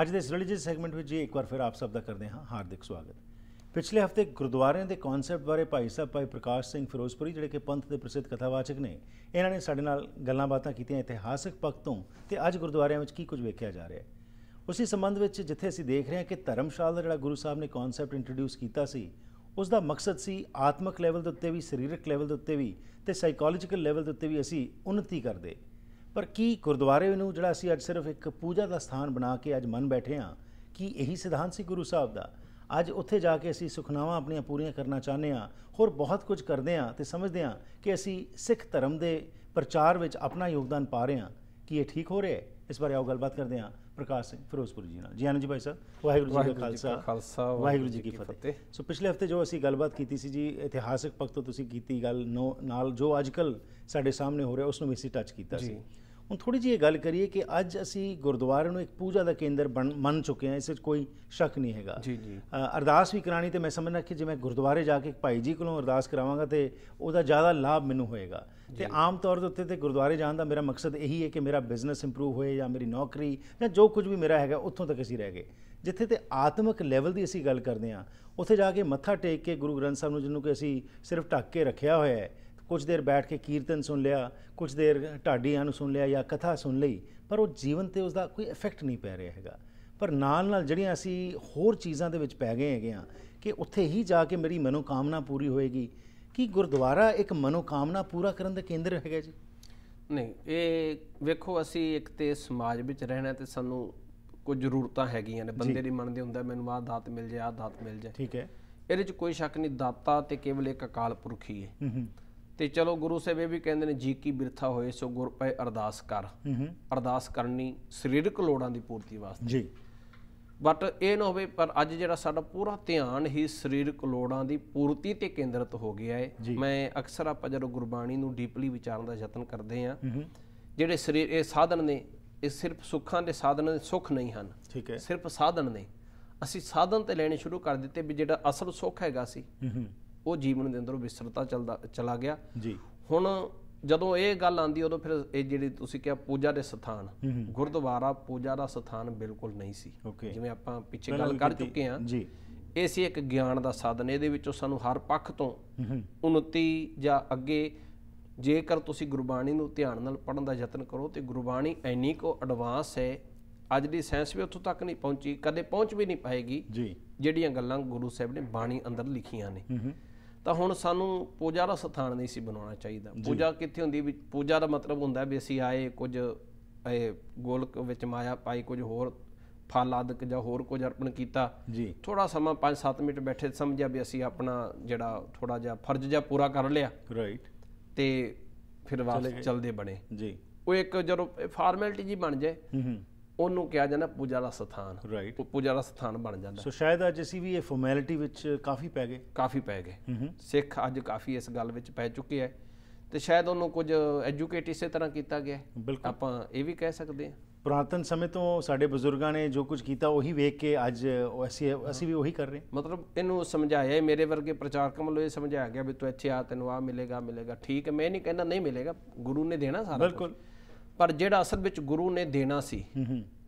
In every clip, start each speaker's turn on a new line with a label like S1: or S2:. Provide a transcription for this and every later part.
S1: ਅੱਜ ਦੇ ਇਸ ਰਿਲੀਜੀਅਸ ਸੈਗਮੈਂਟ ਵਿੱਚ ਜੀ ਇੱਕ ਵਾਰ ਫਿਰ ਆਪ ਸਭ ਦਾ ਕਰਦੇ ਹਾਂ ਹਾਰਦਿਕ ਸਵਾਗਤ ਪਿਛਲੇ ਹਫਤੇ ਗੁਰਦੁਆਰਿਆਂ ਦੇ ਕਨਸੈਪਟ ਬਾਰੇ ਭਾਈ ਸਾਹਿਬ ਭਾਈ ਪ੍ਰਕਾਸ਼ ਸਿੰਘ ਫਿਰੋਜ਼ਪੁਰੀ ਜਿਹੜੇ ਕਿ ਪੰਥ ਦੇ ਪ੍ਰਸਿੱਧ ਕਥਾਵਾਚਕ ਨੇ ਇਹਨਾਂ ਨੇ ਸਾਡੇ ਨਾਲ ਗੱਲਾਂ ਬਾਤਾਂ ਕੀਤੀਆਂ ਇਤਿਹਾਸਕ ਪੱਖ ਤੋਂ ਤੇ ਅੱਜ ਗੁਰਦੁਆਰਿਆਂ ਵਿੱਚ ਕੀ ਕੁਝ ਵੇਖਿਆ ਜਾ ਰਿਹਾ ਹੈ ਉਸੇ ਸੰਬੰਧ ਵਿੱਚ ਜਿੱਥੇ ਅਸੀਂ ਦੇਖ ਰਹੇ ਹਾਂ ਕਿ ਧਰਮਸ਼ਾਲਾ ਦਾ ਜਿਹੜਾ ਗੁਰੂ ਸਾਹਿਬ ਨੇ ਕਨਸੈਪਟ ਇੰਟਰੋਡਿਊਸ ਕੀਤਾ ਸੀ ਉਸ ਦਾ ਮਕਸਦ ਸੀ ਆਤਮਿਕ ਲੈਵਲ ਦੇ ਉੱਤੇ ਵੀ ਸਰੀਰਕ ਲੈਵਲ ਦੇ ਉੱਤੇ ਵੀ ਤੇ ਸਾਈਕੋਲੋਜੀਕਲ ਲੈਵਲ ਦੇ ਉੱਤੇ ਵੀ ਅਸੀਂ ਉਨਤੀ ਕਰਦੇ ਪਰ ਕੀ ਗੁਰਦੁਆਰੇ ਨੂੰ ਜਿਹੜਾ ਅਸੀਂ ਅੱਜ ਸਿਰਫ ਇੱਕ ਪੂਜਾ ਦਾ ਸਥਾਨ ਬਣਾ ਕੇ ਅੱਜ ਮਨ ਬੈਠੇ ਆ ਕੀ ਇਹੀ ਸਿਧਾਂਤ ਸੀ ਗੁਰੂ ਸਾਹਿਬ ਦਾ ਅੱਜ ਉੱਥੇ ਜਾ ਕੇ ਅਸੀਂ ਸੁਖਨਾਵਾਂ ਆਪਣੀਆਂ ਪੂਰੀਆਂ ਕਰਨਾ ਚਾਹੁੰਦੇ ਆ ਹੋਰ ਬਹੁਤ ਕੁਝ ਕਰਦੇ ਆ ਤੇ ਸਮਝਦੇ ਆ ਕਿ ਅਸੀਂ ਸਿੱਖ ਧਰਮ ਦੇ ਪ੍ਰਚਾਰ ਵਿੱਚ ਆਪਣਾ ਯੋਗਦਾਨ ਪਾ ਰਹੇ ਆ ਕੀ ਇਹ ਠੀਕ ਹੋ ਰਿਹਾ ਹੈ ਇਸ ਬਾਰੇ ਆਓ ਗੱਲਬਾਤ ਕਰਦੇ ਹਾਂ ਪ੍ਰਕਾਸ਼ ਸਿੰਘ ਫਿਰੋਜ਼ਪੁਰ ਜੀ ਨਾਲ ਜੀ ਆਨੰਦ ਜੀ ਭਾਈ ਸਾਹਿਬ ਵਾਹਿਗੁਰੂ ਜੀ ਦਾ ਖਾਲਸਾ ਵਾਹਿਗੁਰੂ ਜੀ ਕੀ ਫਤਿਹ ਸੋ ਪਿਛਲੇ ਹਫਤੇ ਜੋ ਅਸੀਂ ਗੱਲਬਾਤ ਕੀਤੀ ਸੀ ਜੀ ਇਤਿਹਾਸਿਕ ਪੱਖ ਤੋਂ ਤੁਸੀਂ ਕੀਤੀ ਗੱਲ ਨਾਲ ਜੋ ਅੱਜਕੱਲ ਸਾਡੇ ਸਾਹਮਣੇ ਹੋ ਰਿਹਾ ਉਸ ਨੂੰ ਵੀ ਅਸੀਂ ਟੱਚ ਕੀਤਾ ਸੀ ਹੁਣ ਥੋੜੀ ਜਿਹੀ ਗੱਲ ਕਰੀਏ ਕਿ ਅੱਜ ਅਸੀਂ ਗੁਰਦੁਆਰੇ ਨੂੰ ਇੱਕ ਪੂਜਾ ਦਾ ਕੇਂਦਰ ਮੰਨ ਚੁੱਕੇ ਹਾਂ ਇਸ ਵਿੱਚ ਕੋਈ ਸ਼ੱਕ ਨਹੀਂ ਹੈਗਾ ਜੀ ਜੀ ਅਰਦਾਸ ਵੀ ਕਰਾਣੀ ਤੇ ਮੈਂ ਸਮਝਣਾ ਕਿ ਜੇ ਮੈਂ ਗੁਰਦੁਆਰੇ ਜਾ ਕੇ ਭਾਈ ਜੀ ਕੋਲੋਂ ਅਰਦਾਸ ਕਰਾਵਾਂਗਾ ਤੇ ਉਹਦਾ ਜ਼ਿਆਦਾ ਲਾਭ ਮੈਨੂੰ ਹੋਏਗਾ ਤੇ ਆਮ ਤੌਰ ਦੇ ਉੱਤੇ ਤੇ ਗੁਰਦੁਆਰੇ ਜਾਣ ਦਾ ਮੇਰਾ ਮਕਸਦ ਇਹੀ ਹੈ ਕਿ ਮੇਰਾ ਬਿਜ਼ਨਸ ਇੰਪਰੂਵ ਹੋਏ ਜਾਂ ਮੇਰੀ ਨੌਕਰੀ ਜਾਂ ਜੋ ਕੁਝ ਵੀ ਮੇਰਾ ਹੈਗਾ ਉੱਥੋਂ ਤੱਕ ਅਸੀਂ ਰਹਿ ਗਏ ਜਿੱਥੇ ਤੇ ਆਤਮਿਕ ਲੈਵਲ ਦੀ ਅਸੀਂ ਗੱਲ ਕਰਦੇ ਆ ਉੱਥੇ ਜਾ ਕੇ ਮੱਥਾ ਟੇਕ ਕੇ ਗੁਰੂ ਗ੍ਰੰਥ ਸਾਹਿਬ ਨੂੰ ਜਿਹਨੂੰ ਕਿ ਅਸੀਂ ਸਿਰਫ ਢੱਕ ਕੇ ਰੱਖਿਆ ਹੋਇਆ ਹੈ ਕੁਝ ਦੇਰ ਬੈਠ ਕੇ ਕੀਰਤਨ ਸੁਣ ਲਿਆ ਕੁਝ ਦੇਰ ਢਾਡੀਆਂ ਨੂੰ ਸੁਣ ਲਿਆ ਜਾਂ ਕਥਾ ਸੁਣ ਲਈ ਪਰ ਉਹ ਜੀਵਨ ਤੇ ਉਸ ਦਾ ਕੋਈ ਇਫੈਕਟ ਨਹੀਂ ਪੈ ਰਿਹਾ ਹੈਗਾ ਪਰ ਨਾਲ ਨਾਲ ਜਿਹੜੀਆਂ ਅਸੀਂ ਹੋਰ ਚੀਜ਼ਾਂ ਦੇ ਵਿੱਚ ਪੈ ਗਏ ਹੈਗੇ ਆ ਕਿ ਉੱਥੇ ਹੀ ਜਾ ਕੇ ਮੇਰੀ ਮਨੋਕਾਮਨਾ ਪੂਰੀ ਹੋਏਗੀ ਕੀ ਗੁਰਦੁਆਰਾ ਇੱਕ ਮਨੋਕਾਮਨਾ ਪੂਰਾ ਕਰਨ ਦਾ ਕੇਂਦਰ ਹੈਗਾ ਜੀ ਨਹੀਂ
S2: ਇਹ ਵੇਖੋ ਅਸੀਂ ਇੱਕ ਤੇ ਸਮਾਜ ਵਿੱਚ ਰਹਿਣਾ ਤੇ ਸਾਨੂੰ ਕੁਝ ਜ਼ਰੂਰਤਾਂ ਹੈਗੀਆਂ ਨੇ ਬੰਦੇ ਦੀ ਮਨ ਦੇ ਹੁੰਦਾ ਮੈਨੂੰ ਆਹ ਦਾਤ ਮਿਲ ਜਾ ਆਹ ਦਾਤ ਮਿਲ ਜਾ ਠੀਕ ਹੈ ਇਹਦੇ ਵਿੱਚ ਕੋਈ ਸ਼ੱਕ ਨਹੀਂ ਦਾਤਾ ਤੇ ਕੇਵਲ ਇੱਕ ਅਕਾਲ ਪੁਰਖ ਹੀ ਹੈ ਤੇ ਚਲੋ ਗੁਰੂ ਸਾਹਿਬ ਇਹ ਵੀ ਕਹਿੰਦੇ ਨੇ ਜੀ ਕੀ ਬਿਰਥਾ ਹੋਏ ਸੋ ਗੁਰ ਪੈ ਅਰਦਾਸ ਕਰ ਅਰਦਾਸ ਕਰਨੀ ਸਰੀਰਕ ਲੋੜਾਂ ਦੀ ਪੂਰਤੀ ਵਾਸਤੇ ਜੀ ਬਟ ਇਹ ਨਾ ਹੋਵੇ ਪਰ ਅੱਜ ਜਿਹੜਾ ਸਾਡਾ ਪੂਰਾ ਧਿਆਨ ਹੀ ਸਰੀਰਕ ਲੋੜਾਂ ਦੀ ਪੂਰਤੀ ਤੇ ਕੇਂਦਰਿਤ ਹੋ ਗਿਆ ਹੈ ਮੈਂ ਅਕਸਰ ਆਪਾਂ ਜਦੋਂ ਗੁਰਬਾਣੀ ਨੂੰ ਡੀਪਲੀ ਵਿਚਾਰਨ ਦਾ ਯਤਨ ਕਰਦੇ ਆ ਜਿਹੜੇ ਸਰੀਰ ਇਹ ਸਾਧਨ ਨੇ ਇਹ ਸਿਰਫ ਸੁੱਖਾਂ ਦੇ ਸਾਧਨ ਸੁੱਖ ਨਹੀਂ ਹਨ ਠੀਕ ਹੈ ਸਿਰਫ ਸਾਧਨ ਨੇ ਅਸੀਂ ਸਾਧਨ ਤੇ ਲੈਣੇ ਸ਼ੁਰੂ ਕਰ ਦਿੱਤੇ ਵੀ ਜਿਹੜਾ ਅਸਲ ਸੁੱਖ ਹੈਗਾ ਸੀ ਉਹ ਜੀਵਨ ਦੇ ਅੰਦਰੋਂ ਵਿਸਰਤਾ ਚਲਦਾ ਚਲਾ ਗਿਆ ਜੀ ਹੁਣ ਜਦੋਂ ਇਹ ਗੱਲ ਆਂਦੀ ਉਦੋਂ ਫਿਰ ਇਹ ਜਿਹੜੀ ਤੁਸੀਂ ਕਿਹਾ ਪੂਜਾ ਦੇ ਸਥਾਨ ਗੁਰਦੁਆਰਾ ਪੂਜਾ ਦਾ ਸਥਾਨ ਬਿਲਕੁਲ ਨਹੀਂ ਸੀ ਜਿਵੇਂ ਆਪਾਂ ਪਿੱਛੇ ਗੱਲ ਕਰ ਚੁੱਕੇ ਹਾਂ ਜੀ ਇਹ ਸੀ ਇੱਕ ਗਿਆਨ ਦਾ ਸਾਧਨ ਇਹਦੇ ਵਿੱਚੋਂ ਸਾਨੂੰ ਹਰ ਪੱਖ ਤੋਂ ਉਨਤੀ ਜਾਂ ਅੱਗੇ ਜੇਕਰ ਤੁਸੀਂ ਗੁਰਬਾਣੀ ਨੂੰ ਧਿਆਨ ਨਾਲ ਪੜਨ ਦਾ ਯਤਨ ਕਰੋ ਤੇ ਗੁਰਬਾਣੀ ਐਨੀ ਕੋ ਐਡਵਾਂਸ ਹੈ ਅੱਜ ਦੀ ਸਾਇੰਸ ਵੀ ਉੱਥੋਂ ਤੱਕ ਨਹੀਂ ਪਹੁੰਚੀ ਕਦੇ ਪਹੁੰਚ ਵੀ ਨਹੀਂ ਪਾਏਗੀ ਜੀ ਜਿਹੜੀਆਂ ਗੱਲਾਂ ਗੁਰੂ ਸਾਹਿਬ ਨੇ ਬਾਣੀ ਅੰਦਰ ਲਿਖੀਆਂ ਨੇ ਤਾਂ ਹੁਣ ਸਾਨੂੰ ਪੂਜਾ ਦਾ ਸਥਾਨ ਨਹੀਂ ਸੀ ਬਣਾਉਣਾ ਚਾਹੀਦਾ ਪੂਜਾ ਕਿੱਥੇ ਹੁੰਦੀ ਵੀ ਪੂਜਾ ਦਾ ਮਤਲਬ ਹੁੰਦਾ ਵੀ ਅਸੀਂ ਆਏ ਕੁਝ ਇਹ ਗੋਲਕ ਵਿੱਚ ਮਾਇਆ ਪਾਈ ਕੁਝ ਹੋਰ ਫਲ ਆਦਿਕ ਜਾਂ ਹੋਰ ਕੁਝ ਅਰਪਣ ਕੀਤਾ ਜੀ ਥੋੜਾ ਸਮਾਂ 5-7 ਮਿੰਟ ਬੈਠੇ ਸਮਝਿਆ ਵੀ ਅਸੀਂ ਆਪਣਾ ਜਿਹੜਾ ਥੋੜਾ ਜਿਹਾ ਫਰਜ਼ ਜਿਹਾ ਪੂਰਾ ਕਰ ਲਿਆ ਰਾਈਟ ਤੇ ਫਿਰ ਵਾਪਸ ਚਲਦੇ ਬਣੇ ਜੀ ਉਹ ਇੱਕ ਜਦੋਂ ਫਾਰਮੈਲਿਟੀ ਜੀ ਬਣ ਜਾਏ ਉਹਨੂੰ ਕਿਹਾ ਜਾਂਦਾ ਪੂਜਾ ਦਾ ਸਥਾਨ ਰਾਈਟ ਪੂਜਾ ਦਾ ਸਥਾਨ ਬਣ ਜਾਂਦਾ ਸੋ
S1: ਸ਼ਾਇਦ ਅੱਜ ਅਸੀਂ ਵੀ ਇਹ ਫਾਰਮੈਲਿਟੀ ਵਿੱਚ ਕਾਫੀ ਪੈ ਗਏ ਕਾਫੀ ਪੈ ਗਏ
S2: ਸਿੱਖ ਅੱਜ ਕਾਫੀ ਇਸ ਗੱਲ ਵਿੱਚ ਪੈ ਚੁੱਕੇ ਐ ਤੇ ਸ਼ਾਇਦ ਉਹਨੂੰ ਕੁਝ ਐਜੂਕੇਟ ਇਸੇ ਤਰ੍ਹਾਂ ਕੀਤਾ ਗਿਆ ਆਪਾਂ ਇਹ ਵੀ ਕਹਿ ਸਕਦੇ ਹਾਂ
S1: ਪ੍ਰਾਤਨ ਸਮੇਂ ਤੋਂ ਸਾਡੇ ਬਜ਼ੁਰਗਾਂ ਨੇ ਜੋ ਕੁਝ ਕੀਤਾ ਉਹੀ ਵੇਖ ਕੇ ਅੱਜ ਅਸੀਂ ਅਸੀਂ ਵੀ ਉਹੀ ਕਰ ਰਹੇ ਮਤਲਬ ਇਹਨੂੰ ਸਮਝਾਇਆ ਮੇਰੇ ਵਰਗੇ ਪ੍ਰਚਾਰਕ ਵੱਲੋਂ ਇਹ
S2: ਸਮਝਾਇਆ ਗਿਆ ਵੀ ਤੂੰ ਇੱਥੇ ਆ ਤੈਨੂੰ ਆ ਮਿਲੇਗਾ ਮਿਲੇਗਾ ਠੀਕ ਹੈ ਮੈਂ ਨਹੀਂ ਕਹਿੰਦਾ ਨਹੀਂ ਮਿਲੇਗਾ ਗੁਰੂ ਨੇ ਦੇਣਾ ਸਾਰਾ ਬਿਲਕੁਲ ਪਰ ਜਿਹੜਾ ਅਸਲ ਵਿੱਚ ਗੁਰੂ ਨੇ ਦੇਣਾ ਸੀ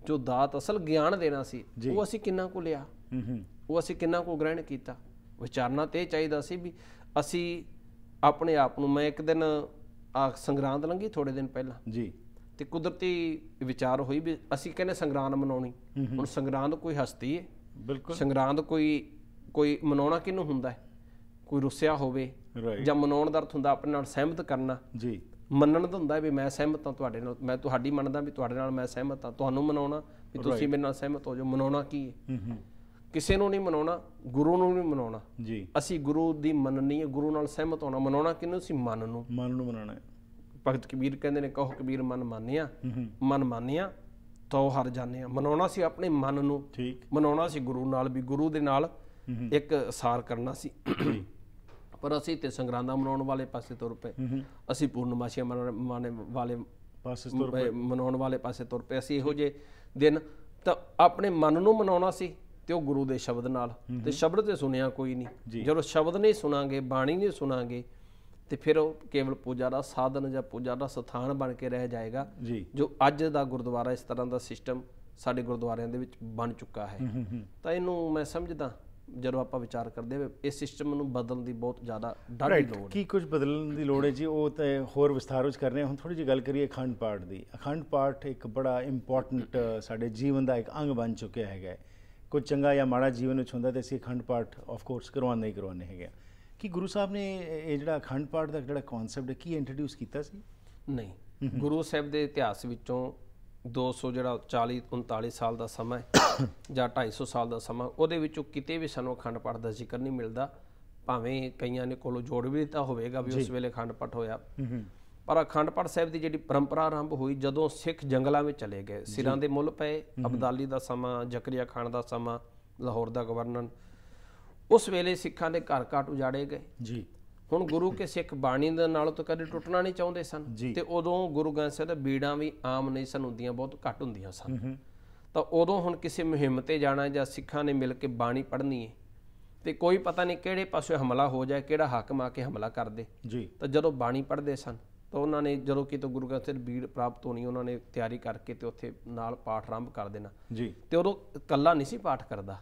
S2: ਜੋ ਦਾਤ ਅਸਲ ਗਿਆਨ ਦੇਣਾ ਸੀ ਉਹ ਅਸੀਂ ਕਿੰਨਾ ਕੋ ਲਿਆ ਉਹ ਅਸੀਂ ਕਿੰਨਾ ਕੋ ਗ੍ਰਹਿਣ ਕੀਤਾ ਵਿਚਾਰਨਾ ਤੇ ਚਾਹੀਦਾ ਸੀ ਵੀ ਅਸੀਂ ਆਪਣੇ ਆਪ ਨੂੰ ਮੈਂ ਇੱਕ ਦਿਨ ਆ ਸੰਗਰਾਂਦ ਲੰਗੀ ਥੋੜੇ ਦਿਨ ਪਹਿਲਾਂ ਜੀ ਤੇ ਕੁਦਰਤੀ ਵਿਚਾਰ ਹੋਈ ਵੀ ਅਸੀਂ ਕਹਿੰਦੇ ਸੰਗਰਾਂਦ ਮਨਾਉਣੀ ਹੁਣ ਸੰਗਰਾਂਦ ਕੋਈ ਹਸਤੀ ਹੈ ਬਿਲਕੁਲ ਸੰਗਰਾਂਦ ਕੋਈ ਕੋਈ ਮਨਾਉਣਾ ਕਿਨੂੰ ਹੁੰਦਾ ਹੈ ਕੋਈ ਰੁੱਸਿਆ ਹੋਵੇ ਜਾਂ ਮਨਾਉਣ ਦਾ ਅਰਥ ਹੁੰਦਾ ਆਪਣੇ ਨਾਲ ਸਹਿਮਤ ਕਰਨਾ ਜੀ ਮੰਨਣ ਦਾ ਹੁੰਦਾ ਵੀ ਮੈਂ ਸਹਿਮਤ ਹਾਂ ਤੁਹਾਡੇ ਨਾਲ ਮੈਂ ਤੁਹਾਡੀ ਮੰਨਦਾ ਵੀ ਤੁਹਾਡੇ ਨਾਲ ਮੈਂ ਸਹਿਮਤ ਹਾਂ ਤੁਹਾਨੂੰ ਮਨਾਉਣਾ ਵੀ ਤੁਸੀਂ ਮੇਰੇ ਨਾਲ ਸਹਿਮਤ ਹੋ ਜੋ ਮਨਾਉਣਾ ਕੀ ਹੈ ਕਿਸੇ ਨੂੰ ਨਹੀਂ ਮਨਾਉਣਾ ਗੁਰੂ ਨੂੰ ਨਹੀਂ ਮਨਾਉਣਾ ਜੀ ਅਸੀਂ ਗੁਰੂ ਦੀ ਮੰਨਣੀ ਹੈ ਗੁਰੂ ਨਾਲ ਸਹਿਮਤ ਹੋਣਾ ਮਨਾਉਣਾ ਕਿਨੂੰ ਸੀ ਮਨ ਨੂੰ ਮਨ ਨੂੰ ਮਨਾਉਣਾ ਹੈ ਭਗਤ ਕਬੀਰ ਕਹਿੰਦੇ ਨੇ ਕਹੋ ਕਬੀਰ ਮਨ ਮੰਨਿਆ ਮਨ ਮੰਨਿਆ ਤੋ ਹਰ ਜਾਣਿਆ ਮਨਾਉਣਾ ਸੀ ਆਪਣੇ ਮਨ ਨੂੰ ਠੀਕ ਮਨਾਉਣਾ ਸੀ ਗੁਰੂ ਨਾਲ ਵੀ ਗੁਰੂ ਦੇ ਨਾਲ ਇੱਕ ਸਾਰ ਕਰਨਾ ਸੀ ਪਰ ਅਸੀਂ ਤੇ ਸੰਗਰਾਂਦਾ ਮਨਾਉਣ ਵਾਲੇ ਪਾਸੇ ਤੁਰ ਪਏ ਅਸੀਂ ਪੂਰਨਮਾਸ਼ੀ ਮਨਾਉਣ ਵਾਲੇ ਪਾਸੇ ਤੁਰ ਪਏ ਮਨਾਉਣ ਵਾਲੇ ਪਾਸੇ ਤੁਰ ਪਏ ਅਸੀਂ ਇਹੋ ਜੇ ਦਿਨ ਤਾਂ ਆਪਣੇ ਮਨ ਨੂੰ ਮਨਾਉਣਾ ਸੀ ਤੇ ਉਹ ਗੁਰੂ ਦੇ ਸ਼ਬਦ ਨਾਲ ਤੇ ਸ਼ਬਦ ਤੇ ਸੁਣਿਆ ਕੋਈ ਨਹੀਂ ਜਦੋਂ ਸ਼ਬਦ ਨਹੀਂ ਸੁਣਾਂਗੇ ਬਾਣੀ ਨਹੀਂ ਸੁਣਾਂਗੇ ਤੇ ਫਿਰ ਉਹ ਕੇਵਲ ਪੂਜਾ ਦਾ ਸਾਧਨ ਜਾਂ ਪੂਜਾ ਦਾ ਸਥਾਨ ਬਣ ਕੇ ਰਹਿ ਜਾਏਗਾ ਜੋ ਅੱਜ ਦਾ ਗੁਰਦੁਆਰਾ ਇਸ ਤਰ੍ਹਾਂ ਦਾ ਸਿਸਟਮ ਸਾਡੇ ਗੁਰਦੁਆਰਿਆਂ ਦੇ ਵਿੱਚ ਬਣ ਚੁੱਕਾ ਹੈ ਤਾਂ ਇਹਨੂੰ ਮੈਂ ਸਮਝਦਾ ਜਦੋਂ ਆਪਾਂ ਵਿਚਾਰ ਕਰਦੇ ਆ ਇਸ ਸਿਸਟਮ ਨੂੰ ਬਦਲਣ ਦੀ ਬਹੁਤ ਜ਼ਿਆਦਾ
S1: ਡਰ ਲੋੜ ਹੈ ਕੀ ਕੁਝ ਬਦਲਣ ਦੀ ਲੋੜ ਹੈ ਜੀ ਉਹ ਤੇ ਹੋਰ ਵਿਸਥਾਰ ਵਿੱਚ ਕਰਨੇ ਹੁਣ ਥੋੜੀ ਜਿਹੀ ਗੱਲ ਕਰੀਏ ਅਖੰਡ ਪਾਠ ਦੀ ਅਖੰਡ ਪਾਠ ਇੱਕ ਬੜਾ ਇੰਪੋਰਟੈਂਟ ਸਾਡੇ ਜੀਵਨ ਦਾ ਇੱਕ ਅੰਗ ਬਣ ਚੁੱਕਿਆ ਹੈਗਾ ਕੋਈ ਚੰਗਾ ਜਾਂ ਮਾੜਾ ਜੀਵਨ ਵਿੱਚ ਹੁੰਦਾ ਤੇ ਅਸੀਂ ਅਖੰਡ ਪਾਠ ਆਫ ਕੋਰਸ ਕਰਵਾਉਣਾ ਹੀ ਕਰਵਾਉਣਾ ਹੈਗਾ ਕਿ ਗੁਰੂ ਸਾਹਿਬ ਨੇ ਇਹ ਜਿਹੜਾ ਅਖੰਡ ਪਾਠ ਦਾ ਜਿਹੜਾ ਕਨਸੈਪਟ ਹੈ ਕੀ ਇੰਟਰੋਡਿਊਸ ਕੀਤਾ ਸੀ ਨਹੀਂ ਗੁਰੂ ਸਾਹਿਬ
S2: ਦੇ ਇਤਿਹਾਸ ਵਿੱਚੋਂ 200 ਜਿਹੜਾ 40 39 ਸਾਲ ਦਾ ਸਮਾਂ ਜਾਂ 250 ਸਾਲ ਦਾ ਸਮਾਂ ਉਹਦੇ ਵਿੱਚੋਂ ਕਿਤੇ ਵੀ ਸਾਨੂੰ ਅਖੰਡ ਪਾਠ ਦਾ ਜ਼ਿਕਰ ਨਹੀਂ ਮਿਲਦਾ ਭਾਵੇਂ ਕਈਆਂ ਨੇ ਕੋਲੋਂ ਜੋੜ ਵੀ ਦਿੱਤਾ ਹੋਵੇਗਾ ਵੀ ਉਸ ਵੇਲੇ ਅਖੰਡ ਪਾਠ ਹੋਇਆ ਪਰ ਅਖੰਡ ਪਾਠ ਸਾਹਿਬ ਦੀ ਜਿਹੜੀ ਪਰੰਪਰਾ ਆਰੰਭ ਹੋਈ ਜਦੋਂ ਸਿੱਖ ਜੰਗਲਾਂ ਵਿੱਚ ਚਲੇ ਗਏ ਸਿਰਾਂ ਦੇ ਮੁੱਲ ਪਏ ਅਬਦਾਲੀ ਦਾ ਸਮਾਂ ਜ਼ਕਰੀਆ ਖਾਨ ਦਾ ਸਮਾਂ ਲਾਹੌਰ ਦਾ ਗਵਰਨਰ ਉਸ ਵੇਲੇ ਸਿੱਖਾਂ ਦੇ ਘਰ ਘਾਟ ਉਜਾੜੇ ਗਏ ਜੀ ਹੁਣ ਗੁਰੂ ਕੇ ਸਿੱਖ ਬਾਣੀ ਦੇ ਨਾਲੋਂ ਤਾਂ ਕਦੇ ਟੁੱਟਣਾ ਨਹੀਂ ਚਾਹੁੰਦੇ ਸਨ ਤੇ ਉਦੋਂ ਗੁਰੂ ਗ੍ਰੰਥ ਸਾਹਿਬ ਦਾ ਬੀੜਾਂ ਵੀ ਆਮ ਨਹੀਂ ਸਨ ਹੁੰਦੀਆਂ ਬਹੁਤ ਘੱਟ ਹੁੰਦੀਆਂ ਸਨ ਤਾਂ ਉਦੋਂ ਹੁਣ ਕਿਸੇ ਮੁਹਿੰਮ ਤੇ ਜਾਣਾ ਜਾਂ ਸਿੱਖਾਂ ਨੇ ਮਿਲ ਕੇ ਬਾਣੀ ਪੜ੍ਹਨੀ ਹੈ ਤੇ ਕੋਈ ਪਤਾ ਨਹੀਂ ਕਿਹੜੇ ਪਾਸੇ ਹਮਲਾ ਹੋ ਜਾਏ ਕਿਹੜਾ ਹਾਕਮ ਆ ਕੇ ਹਮਲਾ ਕਰ ਦੇ ਜੀ ਤਾਂ ਜਦੋਂ ਬਾਣੀ ਪੜ੍ਹਦੇ ਸਨ ਤਾਂ ਉਹਨਾਂ ਨੇ ਜਦੋਂ ਕਿਤੇ ਗੁਰੂ ਗ੍ਰੰਥ ਸਾਹਿਬ ਬੀੜ ਪ੍ਰਾਪਤ ਹੋਣੀ ਉਹਨਾਂ ਨੇ ਤਿਆਰੀ ਕਰਕੇ ਤੇ ਉੱਥੇ ਨਾਲ ਪਾਠ ਆਰੰਭ ਕਰ ਦੇਣਾ ਜੀ ਤੇ ਉਦੋਂ ਕੱਲਾ ਨਹੀਂ ਸੀ ਪਾਠ ਕਰਦਾ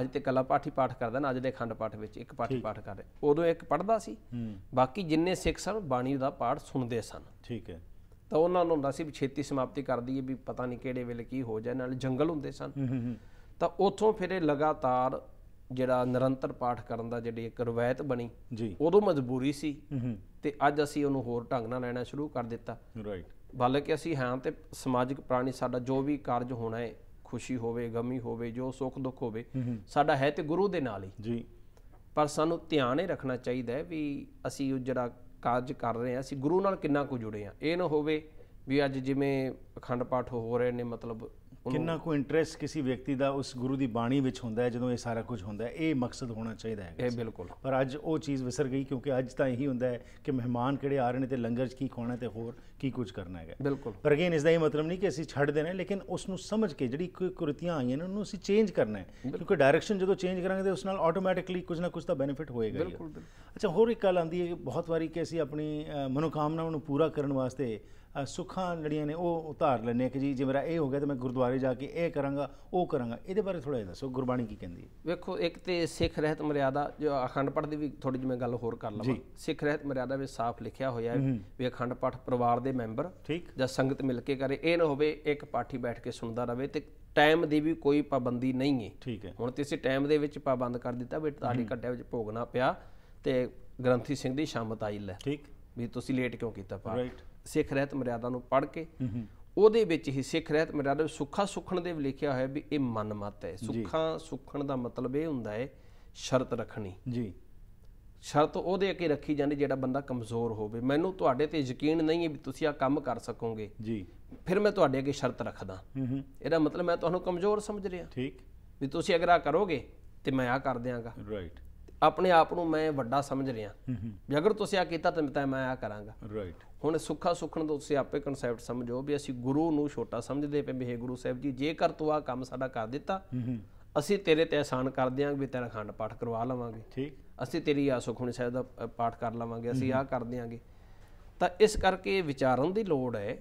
S2: ਅੱਜ ਤੇ ਕੱਲਾ ਪਾਠੀ ਪਾਠ ਕਰਦਾ ਨਾ ਅੱਜ ਦੇ ਖੰਡ ਪਾਠ ਵਿੱਚ ਇੱਕ ਪਾਠੀ ਪਾਠ ਕਰ ਰਿਹਾ ਉਦੋਂ ਇੱਕ ਪੜਦਾ ਸੀ ਬਾਕੀ ਜਿੰਨੇ ਸਿੱਖ ਸਨ ਬਾਣੀ ਦਾ ਪਾਠ ਸੁਣਦੇ ਸਨ ਠੀਕ ਹੈ ਤਾਂ ਉਹਨਾਂ ਨੂੰ ਹੁੰਦਾ ਸੀ ਵੀ ਛੇਤੀ ਸਮਾਪਤੀ ਕਰ ਦਈਏ ਵੀ ਪਤਾ ਨਹੀਂ ਕਿਹੜੇ ਵੇਲੇ ਕੀ ਹੋ ਜਾਏ ਨਾਲ ਜੰਗਲ ਹੁੰਦੇ
S3: ਸਨ
S2: ਤਾਂ ਉਥੋਂ ਫਿਰ ਇਹ ਲਗਾਤਾਰ ਜਿਹੜਾ ਨਿਰੰਤਰ ਪਾਠ ਕਰਨ ਦਾ ਜਿਹੜੀ ਇੱਕ ਰਵਾਇਤ ਬਣੀ ਜੀ ਉਦੋਂ ਮਜਬੂਰੀ ਸੀ ਤੇ ਅੱਜ ਅਸੀਂ ਉਹਨੂੰ ਹੋਰ ਢੰਗ ਨਾਲ ਲੈਣਾ ਸ਼ੁਰੂ ਕਰ ਦਿੱਤਾ ਰਾਈਟ ਬਲਕਿ ਅਸੀਂ ਹਾਂ ਤੇ ਸਮਾਜਿਕ ਪ੍ਰਾਣੀ ਸਾਡਾ ਜੋ ਵੀ ਕਾਰਜ ਹੋਣਾ ਹੈ ਖੁਸ਼ੀ ਹੋਵੇ ਗਮੀ ਹੋਵੇ ਜੋ ਸੁੱਖ ਦੁੱਖ ਹੋਵੇ ਸਾਡਾ ਹੈ ਤੇ ਗੁਰੂ ਦੇ ਨਾਲ ਹੀ ਜੀ ਪਰ ਸਾਨੂੰ ਧਿਆਨ ਇਹ ਰੱਖਣਾ ਚਾਹੀਦਾ ਹੈ ਵੀ ਅਸੀਂ ਉਹ ਜਿਹੜਾ ਕਾਰਜ ਕਰ ਰਹੇ ਹਾਂ ਅਸੀਂ ਗੁਰੂ ਨਾਲ ਕਿੰਨਾ ਕੁ ਜੁੜੇ ਹਾਂ ਇਹ ਨਾ ਹੋਵੇ ਵੀ ਅੱਜ ਜਿਵੇਂ ਅਖੰਡ ਪਾਠ ਹੋ ਰਹੇ ਨੇ ਮਤਲਬ ਕਿੰਨਾ
S1: ਕੋ ਇੰਟਰਸਟ ਕਿਸੇ ਵਿਅਕਤੀ ਦਾ ਉਸ ਗੁਰੂ ਦੀ ਬਾਣੀ ਵਿੱਚ ਹੁੰਦਾ ਹੈ ਜਦੋਂ ਇਹ ਸਾਰਾ ਕੁਝ ਹੁੰਦਾ ਹੈ ਇਹ ਮਕਸਦ ਹੋਣਾ ਚਾਹੀਦਾ ਹੈ ਇਹ ਬਿਲਕੁਲ ਪਰ ਅੱਜ ਉਹ ਚੀਜ਼ ਵਿਸਰ ਗਈ ਕਿਉਂਕਿ ਅੱਜ ਤਾਂ ਇਹੀ ਹੁੰਦਾ ਹੈ ਕਿ ਮਹਿਮਾਨ ਕਿਹੜੇ ਆ ਰਹੇ ਨੇ ਤੇ ਲੰਗਰ 'ਚ ਕੀ ਖਾਣਾ ਤੇ ਹੋਰ ਕੀ ਕੁਝ ਕਰਨਾ ਹੈਗਾ ਬਿਲਕੁਲ ਪਰ ਅਗੇਨ ਇਸ ਦਾ ਇਹ ਮਤਲਬ ਨਹੀਂ ਕਿ ਅਸੀਂ ਛੱਡ ਦੇਣਾ ਲੇਕਿਨ ਉਸ ਨੂੰ ਸਮਝ ਕੇ ਜਿਹੜੀ ਕੋਈ ਕੁਰਤੀਆਂ ਆਈਆਂ ਨੇ ਉਹਨੂੰ ਅਸੀਂ ਚੇਂਜ ਕਰਨਾ ਹੈ ਕਿਉਂਕਿ ਡਾਇਰੈਕਸ਼ਨ ਜਦੋਂ ਚੇਂਜ ਕਰਾਂਗੇ ਤੇ ਉਸ ਨਾਲ ਆਟੋਮੈਟਿਕਲੀ ਕੁਝ ਨਾ ਕੁਝ ਤਾਂ ਬੈਨੀਫਿਟ ਹੋਏਗਾ ਬਿਲਕੁਲ ਅੱਛਾ ਹੋਰ ਇੱਕ ਗੱਲ ਆਂਦੀ ਹੈ ਬਹੁਤ ਵਾਰੀ ਕਿ ਅਸੀਂ ਆਪਣੀ ਮਨੋਕਾਮਨਾ ਨੂੰ ਪੂਰਾ ਕਰਨ ਵਾਸਤੇ ਸੁੱਖਾਂ ਲੜੀਆਂ ਨੇ ਉਹ ਉਤਾਰ ਲੈਣੇ ਕਿ ਜੀ ਜੇ ਮੇਰਾ ਇਹ ਹੋ ਗਿਆ ਤਾਂ ਮੈਂ ਗੁਰਦੁਆਰੇ ਜਾ ਕੇ ਇਹ ਕਰਾਂਗਾ ਉਹ ਕਰਾਂਗਾ ਇਹਦੇ ਬਾਰੇ ਥੋੜਾ ਜਿਹਾ ਦੱਸੋ ਗੁਰਬਾਣੀ ਕੀ ਕਹਿੰਦੀ ਹੈ
S2: ਵੇਖੋ ਇੱਕ ਤੇ ਸਿੱਖ ਰਹਿਤ ਮਰਿਆਦਾ ਜੋ ਅਖੰਡ ਪਾਠ ਦੀ ਵੀ ਥੋੜੀ ਜਿਹੀ ਮੈਂ ਗੱਲ ਹੋਰ ਕਰ ਲਵਾਂ ਸਿੱਖ ਰਹਿਤ ਮਰਿਆਦਾ ਵਿੱਚ ਸਾਫ਼ ਲਿਖਿਆ ਹੋਇਆ ਹੈ ਵੀ ਅਖੰਡ ਪਾਠ ਪਰਿਵਾਰ ਦੇ ਮੈਂਬਰ ਜਾਂ ਸੰਗਤ ਮਿਲ ਕੇ ਕਰੇ ਇਹ ਨਾ ਹੋਵੇ ਇੱਕ ਪਾਠੀ ਬੈਠ ਕੇ ਸੁਣਦਾ ਰਹੇ ਤੇ ਟਾਈਮ ਦੀ ਵੀ ਕੋਈ ਪਾਬੰਦੀ ਨਹੀਂ ਹੈ ਠੀਕ ਹੈ ਹੁਣ ਤੁਸੀਂ ਟਾਈਮ ਦੇ ਵਿੱਚ ਪਾਬੰਦ ਕਰ ਦਿੱਤਾ ਵੀ ਤੁਹਾਡੀ ਘੰਟੇ ਵਿੱਚ ਭੋਗਣਾ ਪਿਆ ਤੇ ਗ੍ਰੰਥੀ ਸਿੰਘ ਦੀ ਸ਼ਾਮਤ ਆਈ ਲੈ ਠੀਕ ਵੀ ਤੁਸੀਂ ਲੇਟ ਕਿਉਂ ਕੀਤਾ ਪਾਠ ਸਿੱਖ ਰਹਿਤ ਮਰਿਆਦਾ ਨੂੰ ਪੜ੍ਹ ਕੇ ਉਹਦੇ ਵਿੱਚ ਹੀ ਸਿੱਖ ਰਹਿਤ ਮਰਿਆਦਾ ਸੁੱਖਾ ਸੁਖਣ ਦੇ ਲਿਖਿਆ ਹੋਇਆ ਵੀ ਇਹ ਮਨਮਤ ਹੈ ਸੁੱਖਾ ਸੁਖਣ ਦਾ ਮਤਲਬ ਇਹ ਹੁੰਦਾ ਹੈ ਸ਼ਰਤ ਰੱਖਣੀ ਜੀ ਸ਼ਰਤ ਉਹਦੇ ਅੱਗੇ ਰੱਖੀ ਜਾਂਦੀ ਜਿਹੜਾ ਬੰਦਾ ਕਮਜ਼ੋਰ ਹੋਵੇ ਮੈਨੂੰ ਤੁਹਾਡੇ ਤੇ ਯਕੀਨ ਨਹੀਂ ਹੈ ਵੀ ਤੁਸੀਂ ਆ ਕੰਮ ਕਰ ਸਕੋਗੇ ਜੀ ਫਿਰ ਮੈਂ ਤੁਹਾਡੇ ਅੱਗੇ ਸ਼ਰਤ ਰੱਖਦਾ ਹੂੰ ਇਹਦਾ ਮਤਲਬ ਮੈਂ ਤੁਹਾਨੂੰ ਕਮਜ਼ੋਰ ਸਮਝ ਰਿਹਾ ਠੀਕ ਵੀ ਤੁਸੀਂ ਅਗਰ ਆ ਕਰੋਗੇ ਤੇ ਮੈਂ ਆ ਕਰ ਦਿਆਂਗਾ ਰਾਈਟ ਆਪਣੇ ਆਪ ਨੂੰ ਮੈਂ ਵੱਡਾ ਸਮਝ ਰਿਹਾ ਹੂੰ ਵੀ ਅਗਰ ਤੁਸੀਂ ਆ ਕੀਤਾ ਤਾਂ ਮੈਂ ਆ ਕਰਾਂਗਾ ਰਾਈਟ ਹੁਣ ਸੁੱਖਾ ਸੁਖਣ ਤੋਂ ਤੁਸੀਂ ਆਪੇ ਕਨਸੈਪਟ ਸਮਝੋ ਵੀ ਅਸੀਂ ਗੁਰੂ ਨੂੰ ਛੋਟਾ ਸਮਝਦੇ ਪਏ ਵੀ ਗੁਰੂ ਸਾਹਿਬ ਜੀ ਜੇਕਰ ਤੂੰ ਆ ਕੰਮ ਸਾਡਾ ਕਰ ਦਿੱਤਾ ਅਸੀਂ ਤੇਰੇ ਤੇ ਆਸਾਨ ਕਰ ਦਿਆਂਗੇ ਵੀ ਤੇਰਾ ਖੰਡ ਪਾਠ ਕਰਵਾ ਲਵਾਂਗੇ ਠੀਕ ਅਸੀਂ ਤੇਰੀ ਆ ਸੁਖਣੀ ਸਾਹਿਬ ਦਾ ਪਾਠ ਕਰ ਲਵਾਂਗੇ ਅਸੀਂ ਆ ਕਰ ਦਿਆਂਗੇ ਤਾਂ ਇਸ ਕਰਕੇ ਵਿਚਾਰਨ ਦੀ ਲੋੜ ਹੈ